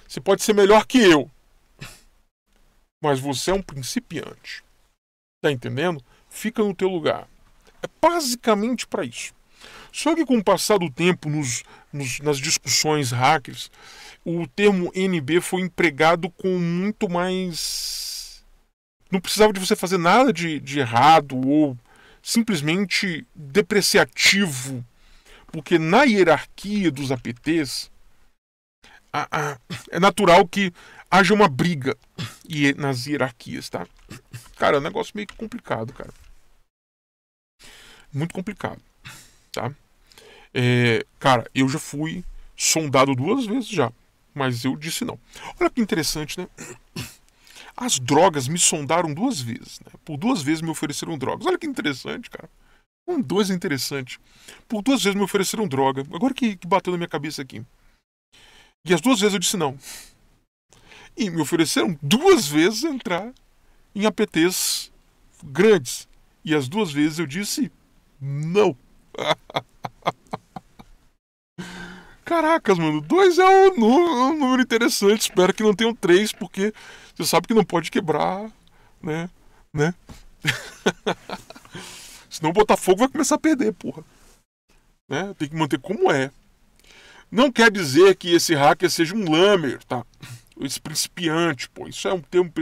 você pode ser melhor que eu, mas você é um principiante. Tá entendendo? Fica no teu lugar. É basicamente para isso. Só que com o passar do tempo, nos, nos, nas discussões hackers, o termo NB foi empregado com muito mais. Não precisava de você fazer nada de, de errado ou simplesmente depreciativo. Porque na hierarquia dos APTs, a, a, é natural que haja uma briga e nas hierarquias, tá? Cara, é um negócio meio complicado, cara. Muito complicado, tá? É, cara, eu já fui sondado duas vezes já, mas eu disse não. Olha que interessante, né? As drogas me sondaram duas vezes, né? Por duas vezes me ofereceram drogas. Olha que interessante, cara. Um, dois é interessante. Por duas vezes me ofereceram droga. Agora que, que bateu na minha cabeça aqui. E as duas vezes eu disse não. E me ofereceram duas vezes entrar em APTs grandes. E as duas vezes eu disse não. [laughs] Caracas, mano, dois é um número, interessante. Espero que não tenham três, porque você sabe que não pode quebrar, né? Né? [laughs] Senão o Botafogo vai começar a perder, porra. Né? Tem que manter como é. Não quer dizer que esse hacker seja um lamer, tá? Esse principiante, pô. Isso é um termo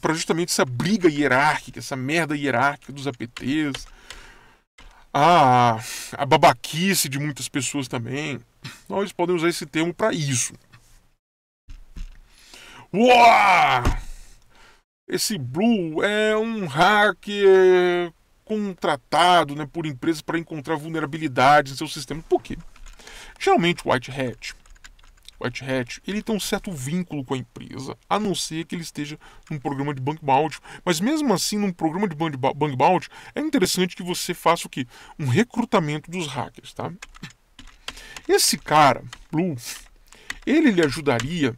para justamente essa briga hierárquica, essa merda hierárquica dos APTs. A, a babaquice de muitas pessoas também. Nós então, podemos usar esse termo para isso. Uau! Esse Blue é um hacker contratado né, por empresas para encontrar vulnerabilidades em seu sistema. Por quê? Geralmente o White Hat, White Hat, ele tem um certo vínculo com a empresa, a não ser que ele esteja num programa de bank balde. Mas mesmo assim, num programa de bank balde, é interessante que você faça o quê? Um recrutamento dos hackers, tá? Esse cara, Blue, ele lhe ajudaria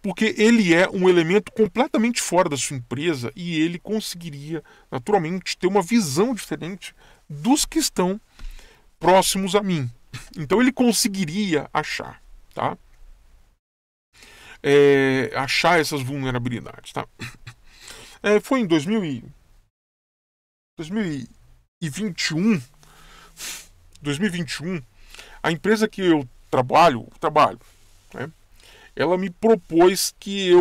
porque ele é um elemento completamente fora da sua empresa e ele conseguiria, naturalmente, ter uma visão diferente dos que estão próximos a mim, então ele conseguiria achar, tá? É, achar essas vulnerabilidades, tá? É, foi em 2000 e, 2021, 2021, a empresa que eu trabalho, trabalho, né? Ela me propôs que eu,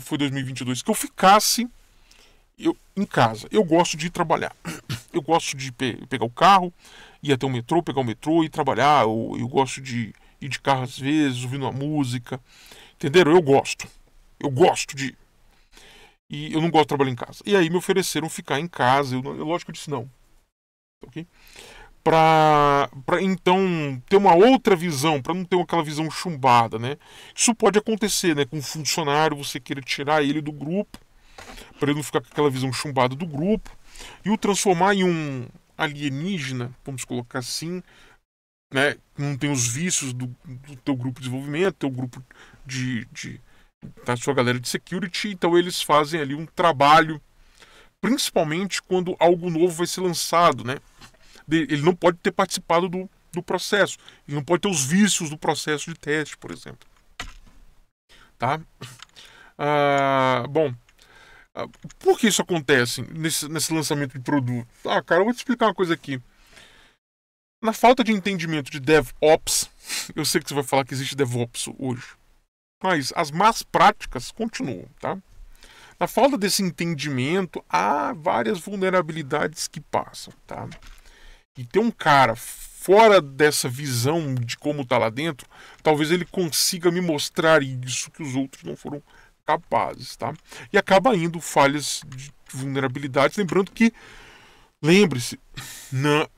foi 2022, que eu ficasse eu, em casa. Eu gosto de trabalhar. [coughs] Eu gosto de pe pegar o carro, ir até o metrô, pegar o metrô e trabalhar. Eu, eu gosto de ir de carro às vezes, ouvindo uma música. Entenderam? Eu gosto. Eu gosto de. E eu não gosto de trabalhar em casa. E aí me ofereceram ficar em casa. Eu, eu lógico, eu disse não. Ok? Pra, pra então ter uma outra visão, para não ter aquela visão chumbada, né? Isso pode acontecer, né? Com um funcionário, você querer tirar ele do grupo, para ele não ficar com aquela visão chumbada do grupo, e o transformar em um, alienígena, vamos colocar assim, né? Não tem os vícios do, do teu grupo de desenvolvimento, teu grupo de, de da sua galera de security, então eles fazem ali um trabalho, principalmente quando algo novo vai ser lançado, né? Ele não pode ter participado do, do processo, ele não pode ter os vícios do processo de teste, por exemplo, tá? Ah, bom, por que isso acontece nesse, nesse lançamento de produto? Ah, cara, eu vou te explicar uma coisa aqui. Na falta de entendimento de DevOps, [laughs] eu sei que você vai falar que existe DevOps hoje, mas as más práticas continuam, tá? Na falta desse entendimento, há várias vulnerabilidades que passam, tá? E ter um cara fora dessa visão de como tá lá dentro, talvez ele consiga me mostrar isso que os outros não foram capazes, tá? E acaba indo falhas de vulnerabilidades, lembrando que lembre-se, na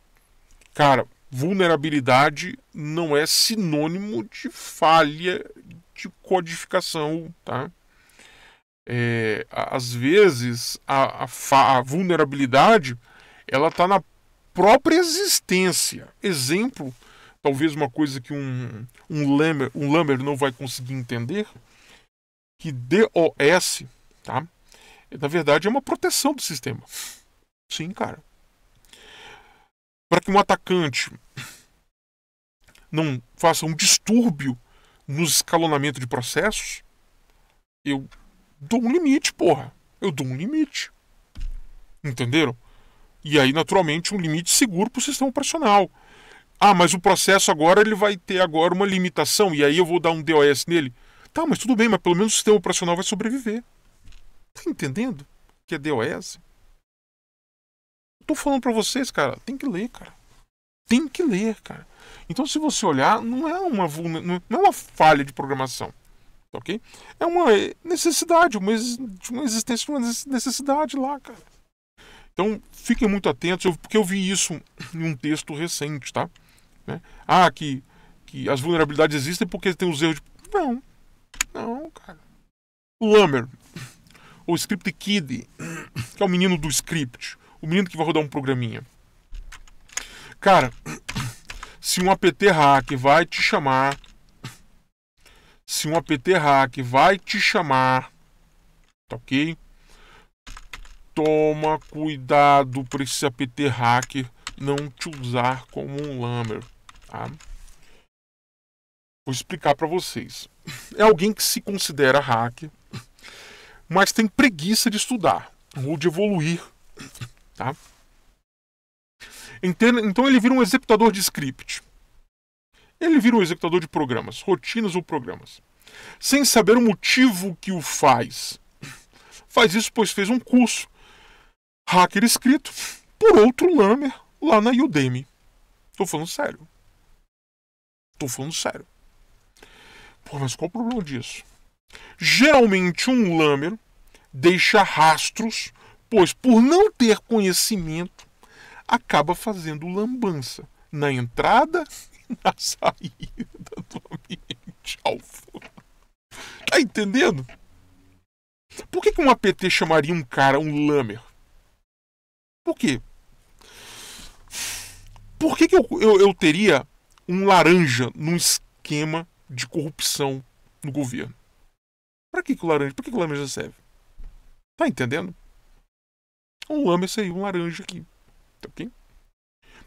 cara, vulnerabilidade não é sinônimo de falha de codificação, tá? É, às vezes a, a, a vulnerabilidade ela está na própria existência. Exemplo, talvez uma coisa que um, um, Lammer, um não vai conseguir entender, que DOS, tá? Na verdade é uma proteção do sistema. Sim, cara. Para que um atacante não faça um distúrbio no escalonamento de processos, eu dou um limite, porra. Eu dou um limite. Entenderam? E aí, naturalmente, um limite seguro para o sistema operacional. Ah, mas o processo agora ele vai ter agora uma limitação e aí eu vou dar um DOS nele. Tá, mas tudo bem, mas pelo menos o sistema operacional vai sobreviver. Tá entendendo? Que é DOS? Tô falando para vocês, cara, tem que ler, cara. Tem que ler, cara. Então, se você olhar, não é uma, não é uma falha de programação. Tá ok? É uma necessidade, uma, uma existência de uma necessidade lá, cara. Então, fiquem muito atentos, porque eu vi isso em um texto recente, tá? Né? Ah, que, que as vulnerabilidades existem porque tem os erros de. Não, o Script Kid, que é o menino do script, o menino que vai rodar um programinha. Cara, se um apt hack vai te chamar, se um apt hack vai te chamar, tá ok? Toma cuidado para esse apt hack não te usar como um lamer, tá? Vou explicar para vocês. É alguém que se considera hacker mas tem preguiça de estudar ou de evoluir. Tá? Então ele vira um executador de script. Ele vira um executador de programas, rotinas ou programas. Sem saber o motivo que o faz. Faz isso pois fez um curso hacker escrito por outro lamer lá na Udemy. Tô falando sério. Tô falando sério. Pô, mas qual o problema disso? Geralmente um lamer deixa rastros, pois por não ter conhecimento, acaba fazendo lambança na entrada e na saída do ambiente alfa Tá entendendo? Por que, que um APT chamaria um cara um lamer? Por quê? Por que, que eu, eu, eu teria um laranja num esquema de corrupção no governo? Para que, que o laranja? Para que, que o laranja serve? Tá entendendo? Um lama aí, um laranja aqui. Tá ok?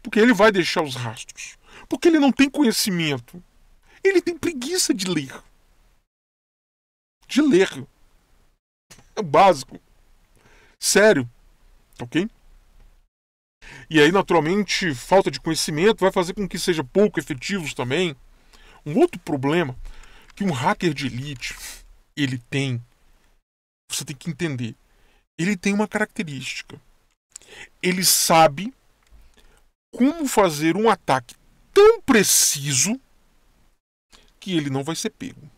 Porque ele vai deixar os rastros. Porque ele não tem conhecimento. Ele tem preguiça de ler. De ler. É básico. Sério. Tá ok? E aí, naturalmente, falta de conhecimento vai fazer com que seja pouco efetivos também. Um outro problema que um hacker de elite ele tem você tem que entender. Ele tem uma característica. Ele sabe como fazer um ataque tão preciso que ele não vai ser pego.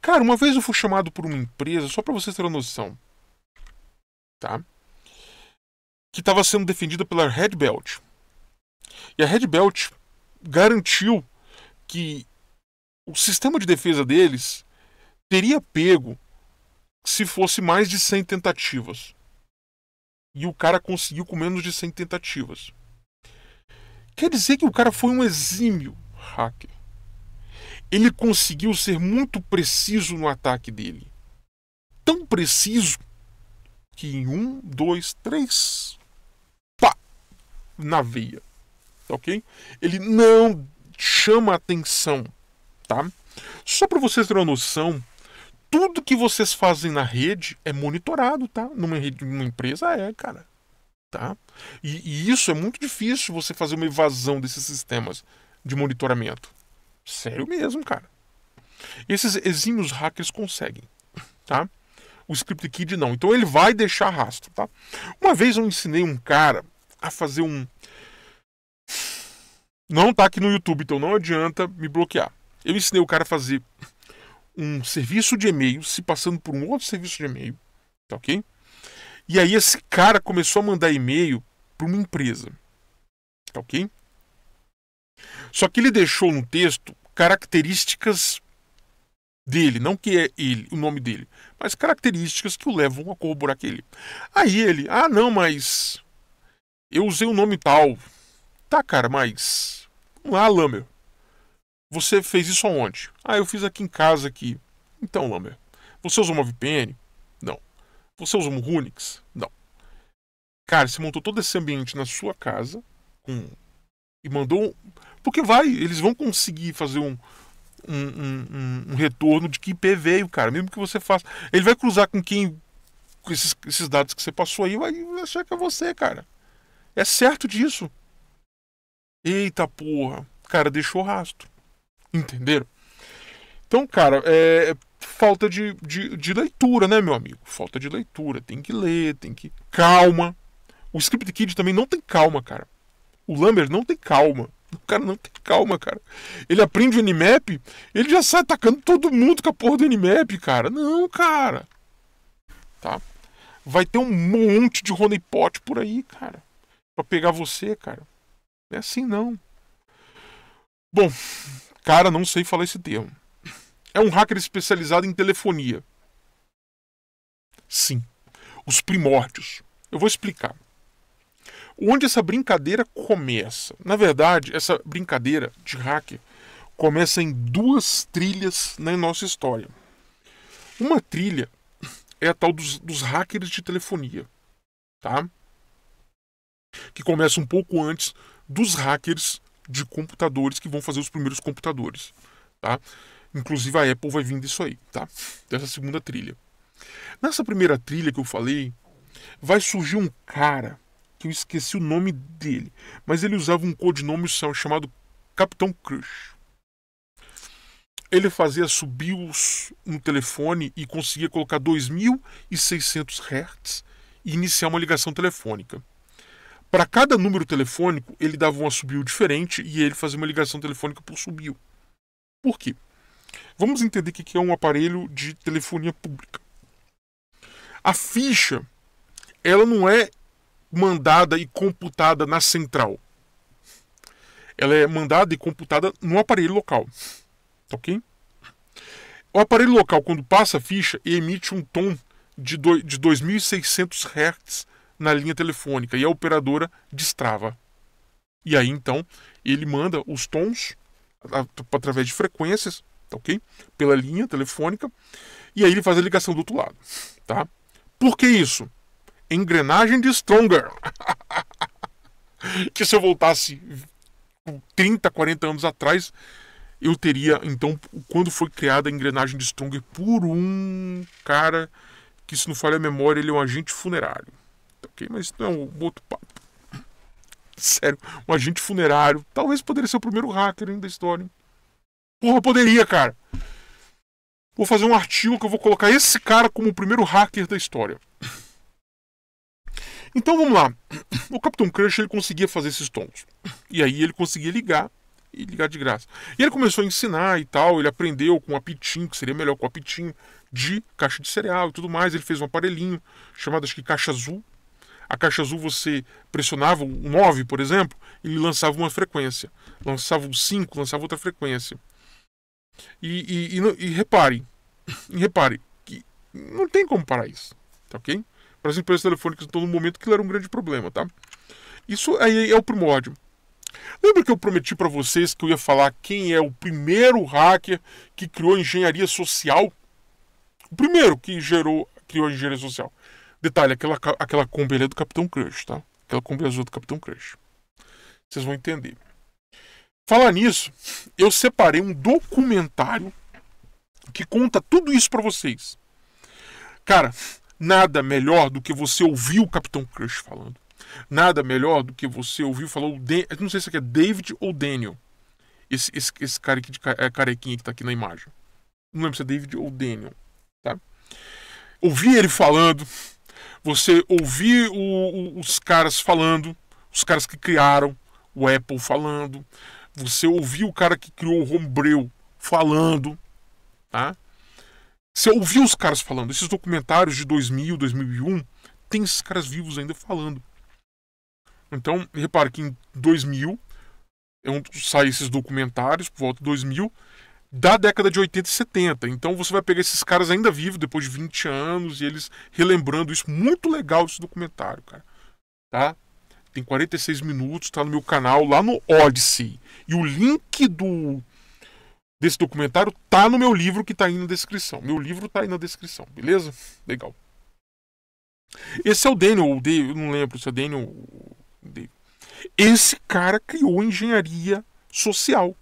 Cara, uma vez eu fui chamado por uma empresa, só para vocês terem noção, tá? Que estava sendo defendida pela Red Belt. E a Red Belt garantiu que o sistema de defesa deles teria pego se fosse mais de 100 tentativas. E o cara conseguiu com menos de 100 tentativas. Quer dizer que o cara foi um exímio hacker. Ele conseguiu ser muito preciso no ataque dele. Tão preciso que em um, dois, três. Pá! Na veia. Tá ok? Ele não chama atenção. Tá? Só para vocês terem uma noção tudo que vocês fazem na rede é monitorado, tá? Numa, rede, numa empresa é, cara. Tá? E, e isso é muito difícil você fazer uma evasão desses sistemas de monitoramento. Sério mesmo, cara. Esses exímios hackers conseguem, tá? O Script Kid não. Então ele vai deixar rastro, tá? Uma vez eu ensinei um cara a fazer um. Não tá aqui no YouTube, então não adianta me bloquear. Eu ensinei o cara a fazer um serviço de e-mail se passando por um outro serviço de e-mail, tá ok? E aí esse cara começou a mandar e-mail para uma empresa, tá ok? Só que ele deixou no texto características dele, não que é ele, o nome dele, mas características que o levam a corroborar aquele. Aí ele, ah não, mas eu usei o nome tal. Tá, cara, mas vamos lá, Lamer. Você fez isso aonde? Ah, eu fiz aqui em casa aqui. Então, Lambert, você usou uma VPN? Não. Você usou um Runix? Não. Cara, você montou todo esse ambiente na sua casa com... e mandou. Porque vai, eles vão conseguir fazer um, um, um, um, retorno de que IP veio, cara. Mesmo que você faça. Ele vai cruzar com quem. Com esses, esses dados que você passou aí, vai achar que é você, cara. É certo disso. Eita porra. Cara, deixou rastro. Entenderam? Então, cara, é falta de, de, de, leitura, né, meu amigo? Falta de leitura. Tem que ler, tem que. Calma. O Script Kid também não tem calma, cara. O Lambert não tem calma. O cara não tem calma, cara. Ele aprende o Map. ele já sai atacando todo mundo com a porra do Map, cara. Não, cara. Tá? Vai ter um monte de honeypot por aí, cara. Pra pegar você, cara. Não é assim, não. Bom, Cara, não sei falar esse termo. É um hacker especializado em telefonia. Sim, os primórdios. Eu vou explicar. Onde essa brincadeira começa? Na verdade, essa brincadeira de hacker começa em duas trilhas na nossa história. Uma trilha é a tal dos, dos hackers de telefonia, tá? Que começa um pouco antes dos hackers de computadores que vão fazer os primeiros computadores, tá? Inclusive a Apple vai vir disso aí, tá? Dessa segunda trilha. Nessa primeira trilha que eu falei, vai surgir um cara que eu esqueci o nome dele, mas ele usava um codinome chamado Capitão Crush. Ele fazia subir um telefone e conseguia colocar 2.600 Hz e iniciar uma ligação telefônica. Para cada número telefônico, ele dava uma subiu diferente e ele fazia uma ligação telefônica por subiu. Por quê? Vamos entender o que é um aparelho de telefonia pública. A ficha, ela não é mandada e computada na central. Ela é mandada e computada no aparelho local. Tá ok? O aparelho local, quando passa a ficha, emite um tom de, de 2.600 Hz na linha telefônica e a operadora destrava. E aí então ele manda os tons através de frequências, tá ok? Pela linha telefônica e aí ele faz a ligação do outro lado, tá? Por que isso? Engrenagem de Stronger. [laughs] que se eu voltasse 30, 40 anos atrás, eu teria então quando foi criada a engrenagem de Stronger por um cara que se não falha a memória, ele é um agente funerário ok? Mas não é um outro papo. Sério, um agente funerário. Talvez poderia ser o primeiro hacker da história. Hein? Porra, poderia, cara. Vou fazer um artigo que eu vou colocar esse cara como o primeiro hacker da história. Então vamos lá. O Capitão Crunch ele conseguia fazer esses tons. E aí ele conseguia ligar e ligar de graça. E ele começou a ensinar e tal, ele aprendeu com o apitinho, que seria melhor com o apitinho de caixa de cereal e tudo mais. Ele fez um aparelhinho chamado acho que caixa azul, a caixa azul você pressionava o 9, por exemplo, ele lançava uma frequência. Lançava o 5, lançava outra frequência. E, e, e, e repare, e repare, que não tem como parar isso, tá ok? Para as empresas telefônicas, em todo momento, aquilo era um grande problema, tá? Isso aí é o primórdio. Lembra que eu prometi para vocês que eu ia falar quem é o primeiro hacker que criou engenharia social? O primeiro que gerou, criou engenharia social. Detalhe, aquela, aquela Kombi ali é do Capitão Crush, tá? Aquela Kombi azul do Capitão Crush. Vocês vão entender. Falar nisso, eu separei um documentário que conta tudo isso para vocês. Cara, nada melhor do que você ouvir o Capitão Crush falando. Nada melhor do que você ouvir falar o Dan... não sei se é David ou Daniel. Esse, esse, esse cara aqui de é, carequinha que tá aqui na imagem. Não lembro se é David ou Daniel, tá? Ouvir ele falando, você ouvir o, o, os caras falando, os caras que criaram o Apple falando, você ouvir o cara que criou o Homebrew falando, tá? Você ouviu os caras falando. Esses documentários de 2000, 2001, tem esses caras vivos ainda falando. Então, repare que em 2000 é onde saem esses documentários, por volta de 2000, da década de 80 e 70. Então você vai pegar esses caras ainda vivos depois de 20 anos e eles relembrando isso. Muito legal esse documentário, cara. Tá? Tem 46 minutos, tá no meu canal lá no Odyssey. E o link do desse documentário tá no meu livro que tá aí na descrição. Meu livro tá aí na descrição, beleza? Legal. Esse é o Daniel, o Dave, eu não lembro se é Daniel. Dave. Esse cara criou engenharia social.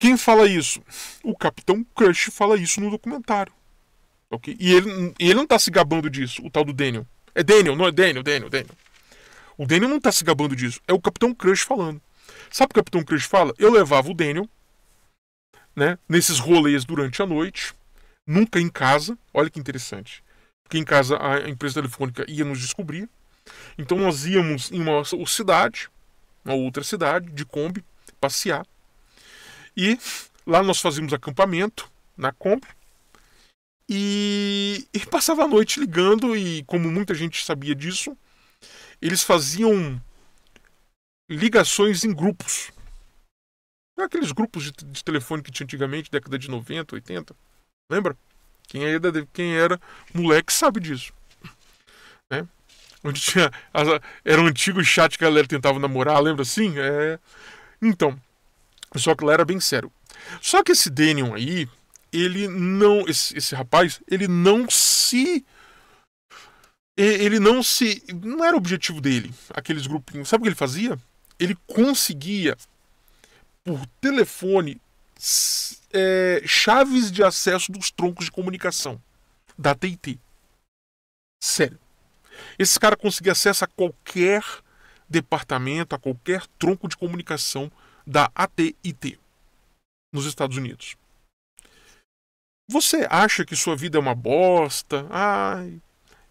Quem fala isso? O Capitão Crush fala isso no documentário. Okay? E ele, ele não está se gabando disso, o tal do Daniel. É Daniel, não é Daniel, Daniel, Daniel. O Daniel não está se gabando disso, é o Capitão Crush falando. Sabe o que o Capitão Crush fala? Eu levava o Daniel né, nesses rolês durante a noite, nunca em casa. Olha que interessante. Porque em casa a empresa telefônica ia nos descobrir. Então nós íamos em uma cidade, uma outra cidade, de Kombi, passear. E lá nós fazíamos acampamento na compra. E, e passava a noite ligando, e como muita gente sabia disso, eles faziam ligações em grupos. Aqueles grupos de, de telefone que tinha antigamente, década de 90, 80. Lembra? Quem era, quem era moleque sabe disso. Né? Onde tinha. era um antigo chat que a galera tentava namorar, lembra assim? É... Então, só que lá era bem sério. Só que esse Daniel aí, ele não. Esse, esse rapaz, ele não se. Ele não se. Não era o objetivo dele, aqueles grupinhos. Sabe o que ele fazia? Ele conseguia, por telefone, é, chaves de acesso dos troncos de comunicação da TIT. Sério. Esse cara conseguia acesso a qualquer departamento, a qualquer tronco de comunicação da AT&T nos Estados Unidos. Você acha que sua vida é uma bosta? Ai,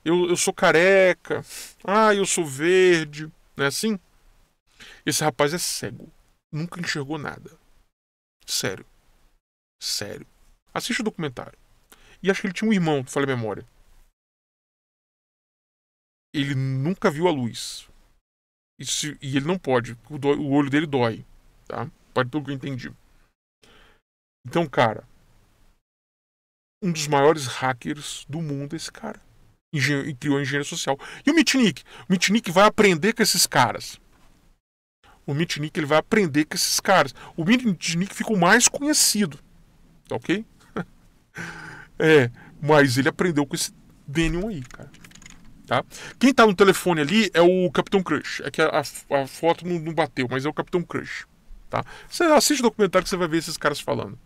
eu, eu sou careca. Ai, eu sou verde. Não é assim? Esse rapaz é cego. Nunca enxergou nada. Sério. Sério. Assiste o documentário. E acho que ele tinha um irmão, falei a memória. Ele nunca viu a luz. E, se, e ele não pode. O, do, o olho dele dói tá? Pelo que eu entendi. Então, cara, um dos maiores hackers do mundo, é esse cara. engen criou engenharia social. E o Mitnick? O Mitnick vai aprender com esses caras. O Mitnick ele vai aprender com esses caras. O Mitnick ficou mais conhecido. Tá ok? [laughs] é, mas ele aprendeu com esse Denion aí, cara. Tá? Quem tá no telefone ali é o Capitão Crush. É que a, a, a foto não, não bateu, mas é o Capitão Crush. Tá? Você assiste o documentário que você vai ver esses caras falando.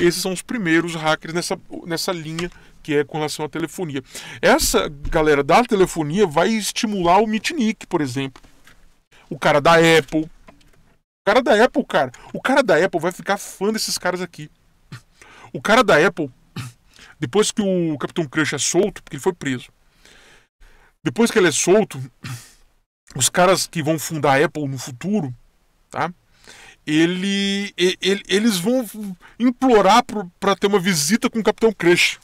Esses são os primeiros hackers nessa, nessa linha que é com relação à telefonia. Essa galera da telefonia vai estimular o Mitnick, por exemplo. O cara da Apple. O cara da Apple, cara. O cara da Apple vai ficar fã desses caras aqui. O cara da Apple, depois que o Capitão Crunch é solto, porque ele foi preso. Depois que ele é solto, os caras que vão fundar a Apple no futuro, tá? ele, ele, eles vão implorar para ter uma visita com o Capitão Crush.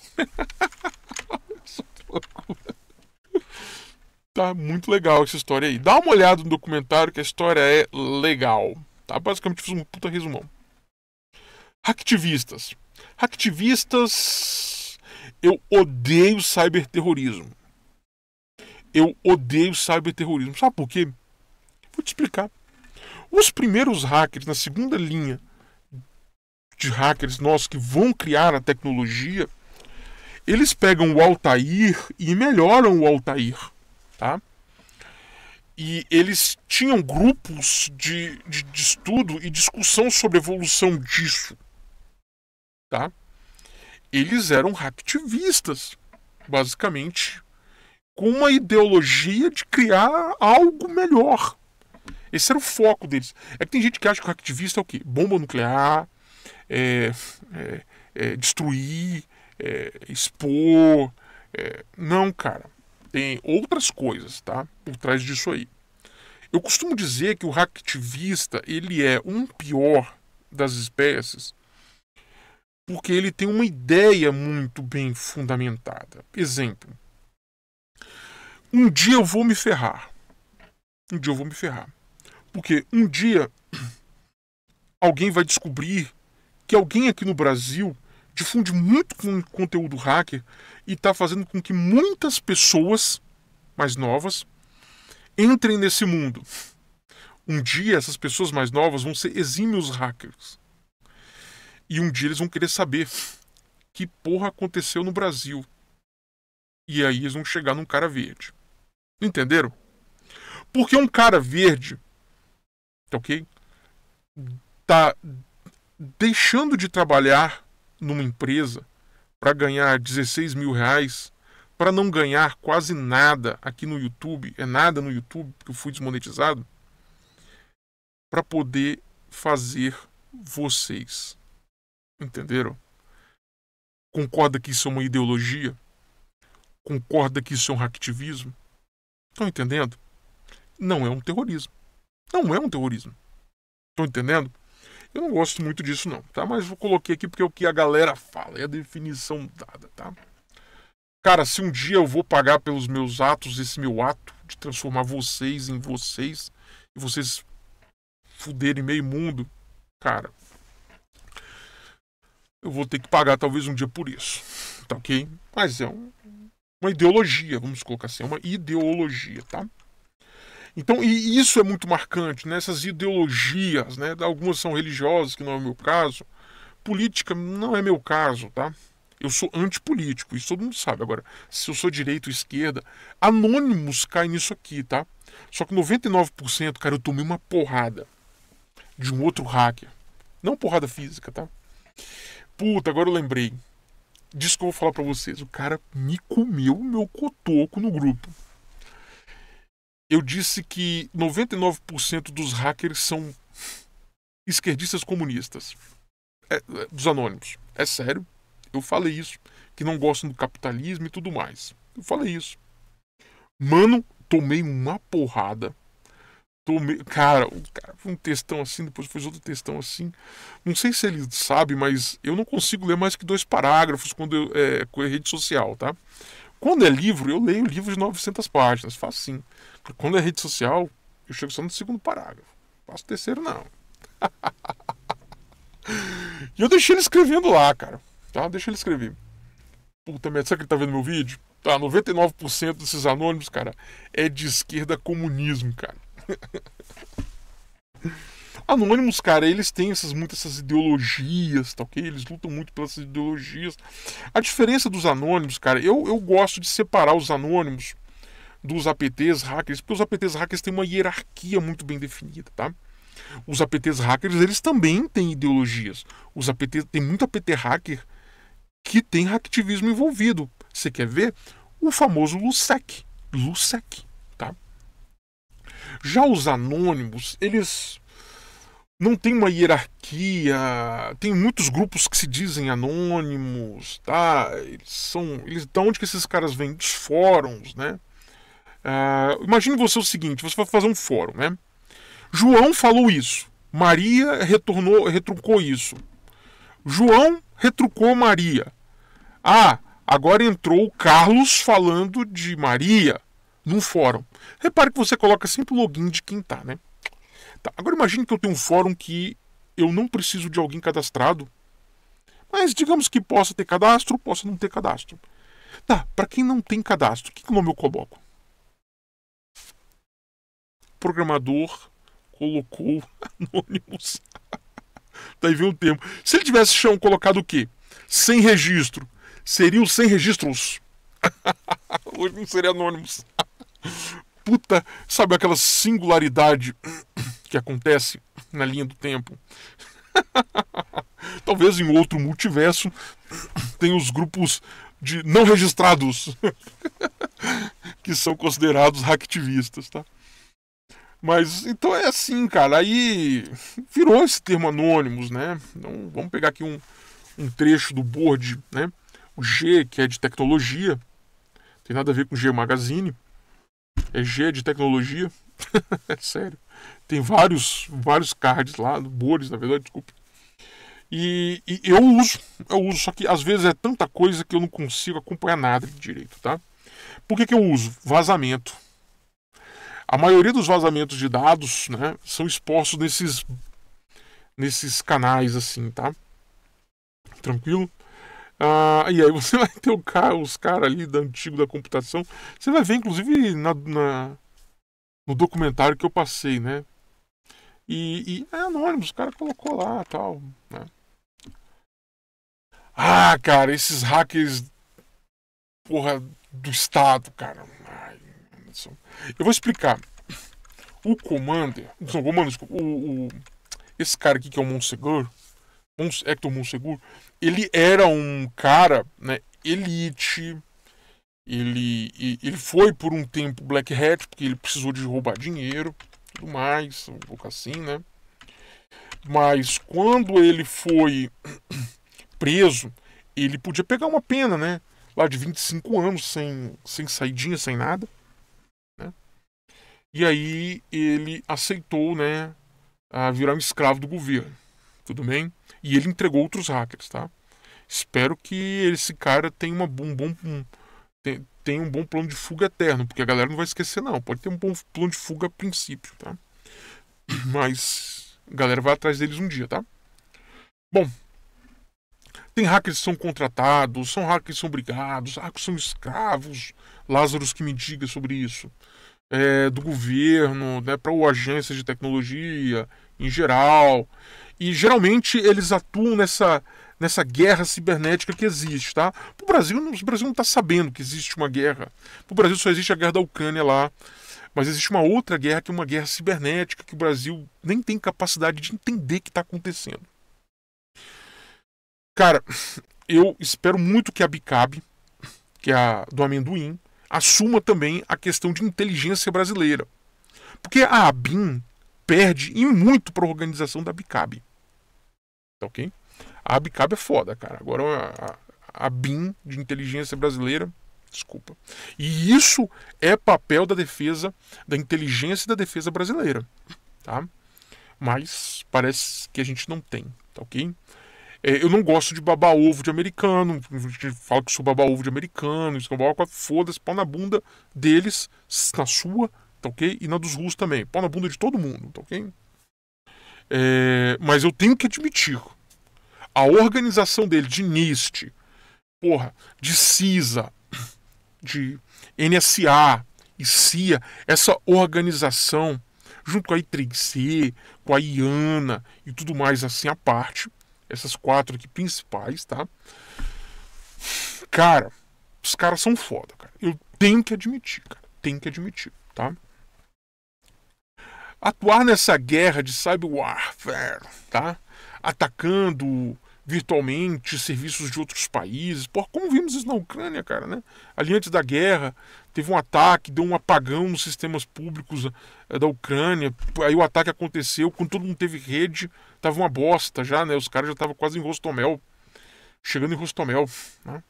[laughs] tá muito legal essa história aí. Dá uma olhada no documentário que a história é legal. Tá? Basicamente fiz um puta resumão. Hacktivistas. Hacktivistas. Eu odeio cyberterrorismo. Eu odeio cyberterrorismo. Sabe por quê? Vou te explicar. Os primeiros hackers na segunda linha de hackers nossos que vão criar a tecnologia, eles pegam o Altair e melhoram o Altair, tá? E eles tinham grupos de, de, de estudo e discussão sobre a evolução disso, tá? Eles eram hacktivistas, basicamente, com uma ideologia de criar algo melhor, esse era o foco deles. É que tem gente que acha que o hacktivista é o quê? Bomba nuclear, é, é, é destruir, é, expor. É, não, cara. Tem outras coisas, tá? Por trás disso aí. Eu costumo dizer que o hacktivista, ele é um pior das espécies porque ele tem uma ideia muito bem fundamentada. Exemplo: um dia eu vou me ferrar. Um dia eu vou me ferrar. Porque um dia alguém vai descobrir que alguém aqui no Brasil difunde muito conteúdo hacker e está fazendo com que muitas pessoas mais novas entrem nesse mundo. Um dia essas pessoas mais novas vão ser exímios hackers. E um dia eles vão querer saber que porra aconteceu no Brasil. E aí eles vão chegar num cara verde. Entenderam? Porque um cara verde então, ok? Tá deixando de trabalhar numa empresa para ganhar 16 mil reais para não ganhar quase nada aqui no YouTube, é nada no YouTube, porque eu fui desmonetizado, para poder fazer vocês. Entenderam? Concorda que isso é uma ideologia? Concorda que isso é um hacktivismo? Estão entendendo? Não é um terrorismo. Não é um terrorismo. Estão entendendo? Eu não gosto muito disso, não, tá? Mas eu coloquei aqui porque é o que a galera fala, é a definição dada, tá? Cara, se um dia eu vou pagar pelos meus atos, esse meu ato de transformar vocês em vocês, e vocês fuderem meio mundo, cara, eu vou ter que pagar talvez um dia por isso, tá ok? Mas é um, uma ideologia, vamos colocar assim, é uma ideologia, tá? Então, e isso é muito marcante, né? ideologias, né? algumas são religiosas, que não é o meu caso. Política não é meu caso, tá? Eu sou antipolítico, isso todo mundo sabe. Agora, se eu sou direita ou esquerda, anônimos caem nisso aqui, tá? Só que 99%, cara, eu tomei uma porrada de um outro hacker. Não porrada física, tá? Puta, agora eu lembrei. Disso que eu vou falar pra vocês. O cara me comeu o meu cotoco no grupo eu disse que 99% dos hackers são esquerdistas comunistas. É, é, dos anônimos. É sério. Eu falei isso. Que não gostam do capitalismo e tudo mais. Eu falei isso. Mano, tomei uma porrada. Tomei. Cara, cara um textão assim, depois fez outro textão assim. Não sei se ele sabe, mas eu não consigo ler mais que dois parágrafos quando eu, é, com rede social, tá? Quando é livro, eu leio livro de 900 páginas, faço sim. Quando é rede social, eu chego só no segundo parágrafo. Faço terceiro, não. [laughs] e eu deixei ele escrevendo lá, cara. Tá? Deixa ele escrever. Puta merda, será que ele tá vendo meu vídeo? Tá, 99% desses anônimos, cara, é de esquerda comunismo, cara. [laughs] Anônimos, cara, eles têm essas, muitas essas ideologias, tá ok? Eles lutam muito pelas ideologias. A diferença dos anônimos, cara, eu, eu gosto de separar os anônimos dos APTs hackers, porque os APTs hackers têm uma hierarquia muito bem definida, tá? Os APTs hackers, eles também têm ideologias. Os APTs, tem muito APT hacker que tem hacktivismo envolvido. Você quer ver? O famoso Lusec. Lusec, tá? Já os anônimos, eles não tem uma hierarquia, tem muitos grupos que se dizem anônimos, tá? Eles são, eles de onde que esses caras vêm? Dos fóruns, né? Uh, você o seguinte, você vai fazer um fórum, né? João falou isso, Maria retornou, retrucou isso. João retrucou Maria. Ah, agora entrou o Carlos falando de Maria num fórum. Repare que você coloca sempre o login de quem tá, né? Tá, agora imagine que eu tenho um fórum que eu não preciso de alguém cadastrado, mas digamos que possa ter cadastro, possa não ter cadastro. Tá, para quem não tem cadastro, que nome eu coloco? O programador colocou [laughs] anônimos. Daí tá, vem o termo. Se ele tivesse chão colocado o quê? Sem registro. Seriam sem registros. [laughs] Hoje não seria anônimos. Puta, sabe aquela singularidade que acontece na linha do tempo. [laughs] Talvez em outro multiverso tenha os grupos de não registrados [laughs] que são considerados hacktivistas, tá? Mas então é assim, cara. Aí virou esse termo anônimos, né? Então vamos pegar aqui um, um trecho do board, né? O G, que é de tecnologia, tem nada a ver com G Magazine. É G de tecnologia. [laughs] é sério. Tem vários, vários cards lá, bores, na verdade, desculpa. E, e, eu uso, eu uso, só que às vezes é tanta coisa que eu não consigo acompanhar nada direito, tá? Por que, que eu uso? Vazamento. A maioria dos vazamentos de dados né, são expostos nesses, nesses canais, assim, tá? Tranquilo? Ah, e aí você [laughs] vai ter cara, os caras ali da antigo da computação. Você vai ver, inclusive, na, na, no documentário que eu passei, né? E, e é anônimo, o cara colocou lá tal. Né? Ah, cara, esses hackers. Porra, do Estado, cara. Ai, eu vou explicar. O Commander. Não, o Commander, desculpa, o, o, esse cara aqui que é o Monsegur. Mons, Hector é Monsegur. Ele era um cara, né? Elite. Ele, ele foi por um tempo Black Hat, porque ele precisou de roubar dinheiro tudo mais, um pouco assim, né? Mas quando ele foi [clears throat] preso, ele podia pegar uma pena, né? Lá de 25 anos, sem, sem saidinha, sem nada. Né? E aí ele aceitou, né? A virar um escravo do governo. Tudo bem? E ele entregou outros hackers, tá? Espero que esse cara tenha uma, um bom. Um, tem um bom plano de fuga eterno, porque a galera não vai esquecer, não. Pode ter um bom plano de fuga a princípio, tá? [clears throat] Mas a galera vai atrás deles um dia, tá? Bom, tem hackers que são contratados, são hackers que são brigados, hackers são escravos. Lázaro que me diga sobre isso. É, do governo, né, para agências de tecnologia em geral. E geralmente eles atuam nessa nessa guerra cibernética que existe, tá? O Brasil, o Brasil não está sabendo que existe uma guerra. O Brasil só existe a guerra da Ucrânia lá. Mas existe uma outra guerra que é uma guerra cibernética que o Brasil nem tem capacidade de entender que está acontecendo. Cara, eu espero muito que a Bicab, que é a do amendoim, assuma também a questão de inteligência brasileira. Porque a ABIN perde e muito para a organização da Bicab. Tá ok? A Abicab é foda, cara. Agora a, a BIM de inteligência brasileira, desculpa. E isso é papel da defesa, da inteligência e da defesa brasileira, tá? Mas parece que a gente não tem, tá ok? É, eu não gosto de babar ovo de americano, a gente fala que sou babar ovo de americano, é foda-se, pau na bunda deles, na sua, tá ok? E na dos russos também, pau na bunda de todo mundo, tá ok? É, mas eu tenho que admitir a organização dele de NIST, porra, de CISA, de NSA e CIA, essa organização, junto com a I3C, com a IANA e tudo mais assim à parte, essas quatro aqui principais, tá? Cara, os caras são foda, cara. Eu tenho que admitir, cara. Tenho que admitir, tá? Atuar nessa guerra de velho, tá? Atacando virtualmente serviços de outros países. Por como vimos isso na Ucrânia, cara, né? Ali antes da guerra, teve um ataque, deu um apagão nos sistemas públicos eh, da Ucrânia. Aí o ataque aconteceu, quando todo mundo teve rede, tava uma bosta já, né? Os caras já estavam quase em Rostomel, chegando em Rostomel, né?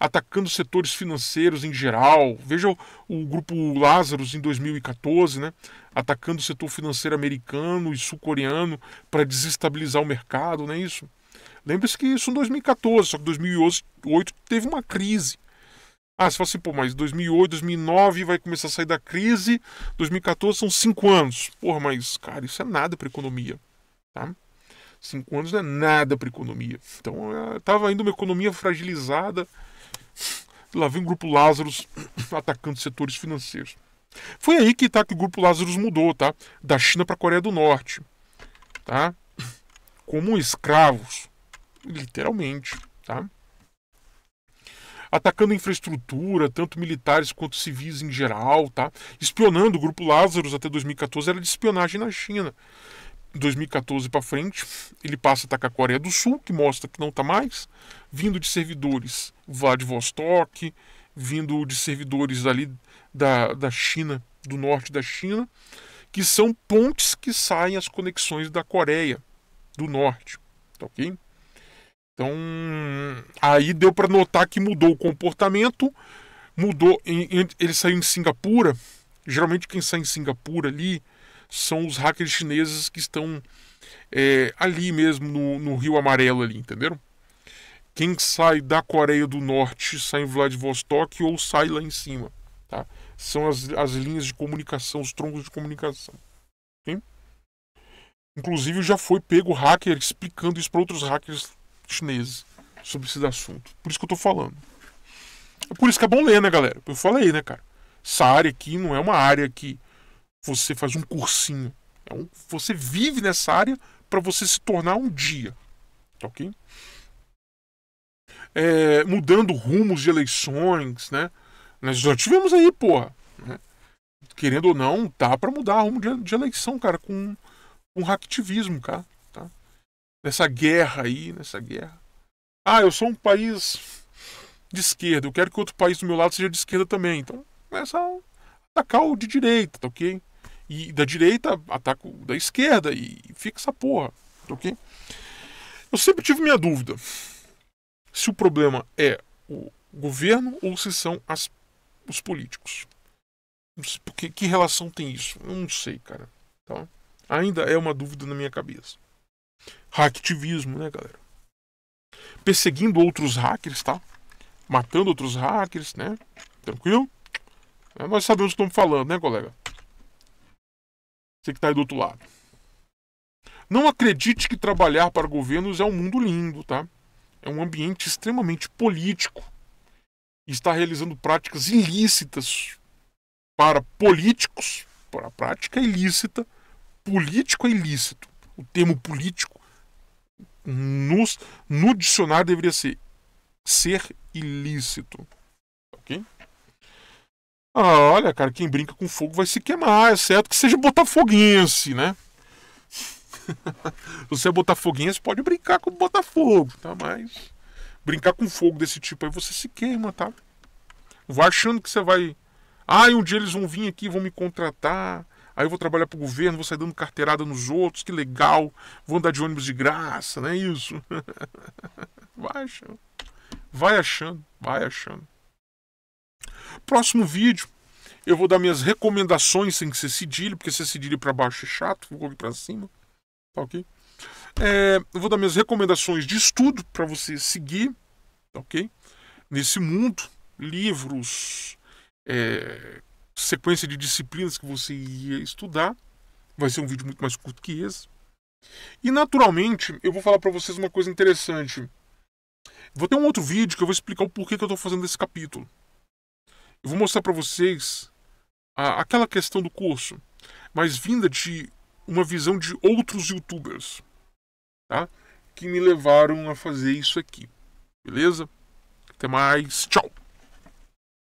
Atacando setores financeiros em geral. Veja o, o grupo Lazarus em 2014, né? Atacando o setor financeiro americano e sul-coreano para desestabilizar o mercado, não é isso? Lembre-se que isso em 2014, só que 2008 teve uma crise. Ah, você fala assim, pô, mas 2008, 2009 vai começar a sair da crise, 2014 são cinco anos. Porra, mas, cara, isso é nada para economia, tá? Cinco anos não é nada para economia. Então, é, tava indo uma economia fragilizada. Lá vem o Grupo Lázaros [coughs] atacando setores financeiros. Foi aí que, tá, que o Grupo Lázaros mudou, tá? Da China para a Coreia do Norte, tá? Como escravos, literalmente, tá? atacando infraestrutura, tanto militares quanto civis em geral, tá? Espionando o grupo Lazarus até 2014 era de espionagem na China. 2014 para frente, ele passa a atacar a Coreia do Sul, que mostra que não está mais, vindo de servidores Vladivostok, vindo de servidores ali da, da China, do norte da China, que são pontes que saem as conexões da Coreia do Norte, tá ok? Então, aí deu para notar que mudou o comportamento, mudou. Ele saiu em Singapura. Geralmente, quem sai em Singapura ali são os hackers chineses que estão é, ali mesmo no, no, Rio Amarelo, ali, entenderam? Quem sai da Coreia do Norte sai em Vladivostok ou sai lá em cima, tá? São as, as linhas de comunicação, os troncos de comunicação. Okay? Inclusive, já foi pego hacker explicando isso para outros hackers chineses sobre esse assunto Por isso que eu tô falando. É por isso que é bom ler, né, galera? Eu falei, né, cara? Essa área aqui não é uma área que você faz um cursinho. É um, você vive nessa área para você se tornar um dia. Tá ok? É, mudando rumos de eleições, né? Nós já tivemos aí, porra. Né? Querendo ou não, tá para mudar rumo de, de, eleição, cara, com, um hacktivismo, cara nessa guerra aí, nessa guerra. Ah, eu sou um país de esquerda, eu quero que outro país do meu lado seja de esquerda também. Então, começa a atacar o de direita, tá ok? E da direita ataca o da esquerda e fica essa porra, tá ok? Eu sempre tive minha dúvida se o problema é o governo ou se são as, os políticos. Porque, que relação tem isso? Eu não sei, cara. Então, ainda é uma dúvida na minha cabeça. Hacktivismo, né, galera? Perseguindo outros hackers, tá? Matando outros hackers, né? Tranquilo? É, nós sabemos o que estamos falando, né, colega? Você que está aí do outro lado. Não acredite que trabalhar para governos é um mundo lindo, tá? É um ambiente extremamente político. está realizando práticas ilícitas para políticos, para a prática ilícita, político é ilícito o termo político nos, no dicionário deveria ser ser ilícito. Ok? Ah, olha, cara, quem brinca com fogo vai se queimar, exceto é que seja botafoguense, né? [laughs] você é botafoguense, pode brincar com o Botafogo, tá? Mas brincar com fogo desse tipo aí você se queima, tá? Vai achando que você vai. Ah, um dia eles vão vir aqui, vão me contratar aí eu vou trabalhar para o governo, vou sair dando carteirada nos outros, que legal, vou andar de ônibus de graça, não é isso? [laughs] vai achando, vai achando, vai achando. Próximo vídeo, eu vou dar minhas recomendações sem que ser cedilho, porque ser cedilho para baixo é chato, vou aqui para cima, tá ok? É, eu vou dar minhas recomendações de estudo para você seguir, tá ok? Nesse mundo, livros, é, sequência de disciplinas que você ia estudar. Vai ser um vídeo muito mais curto que esse. E naturalmente, eu vou falar para vocês uma coisa interessante. Vou ter um outro vídeo que eu vou explicar o porquê que eu estou fazendo esse capítulo. Eu vou mostrar para vocês a, aquela questão do curso, mas vinda de uma visão de outros youtubers, tá? Que me levaram a fazer isso aqui. Beleza? Até mais, tchau!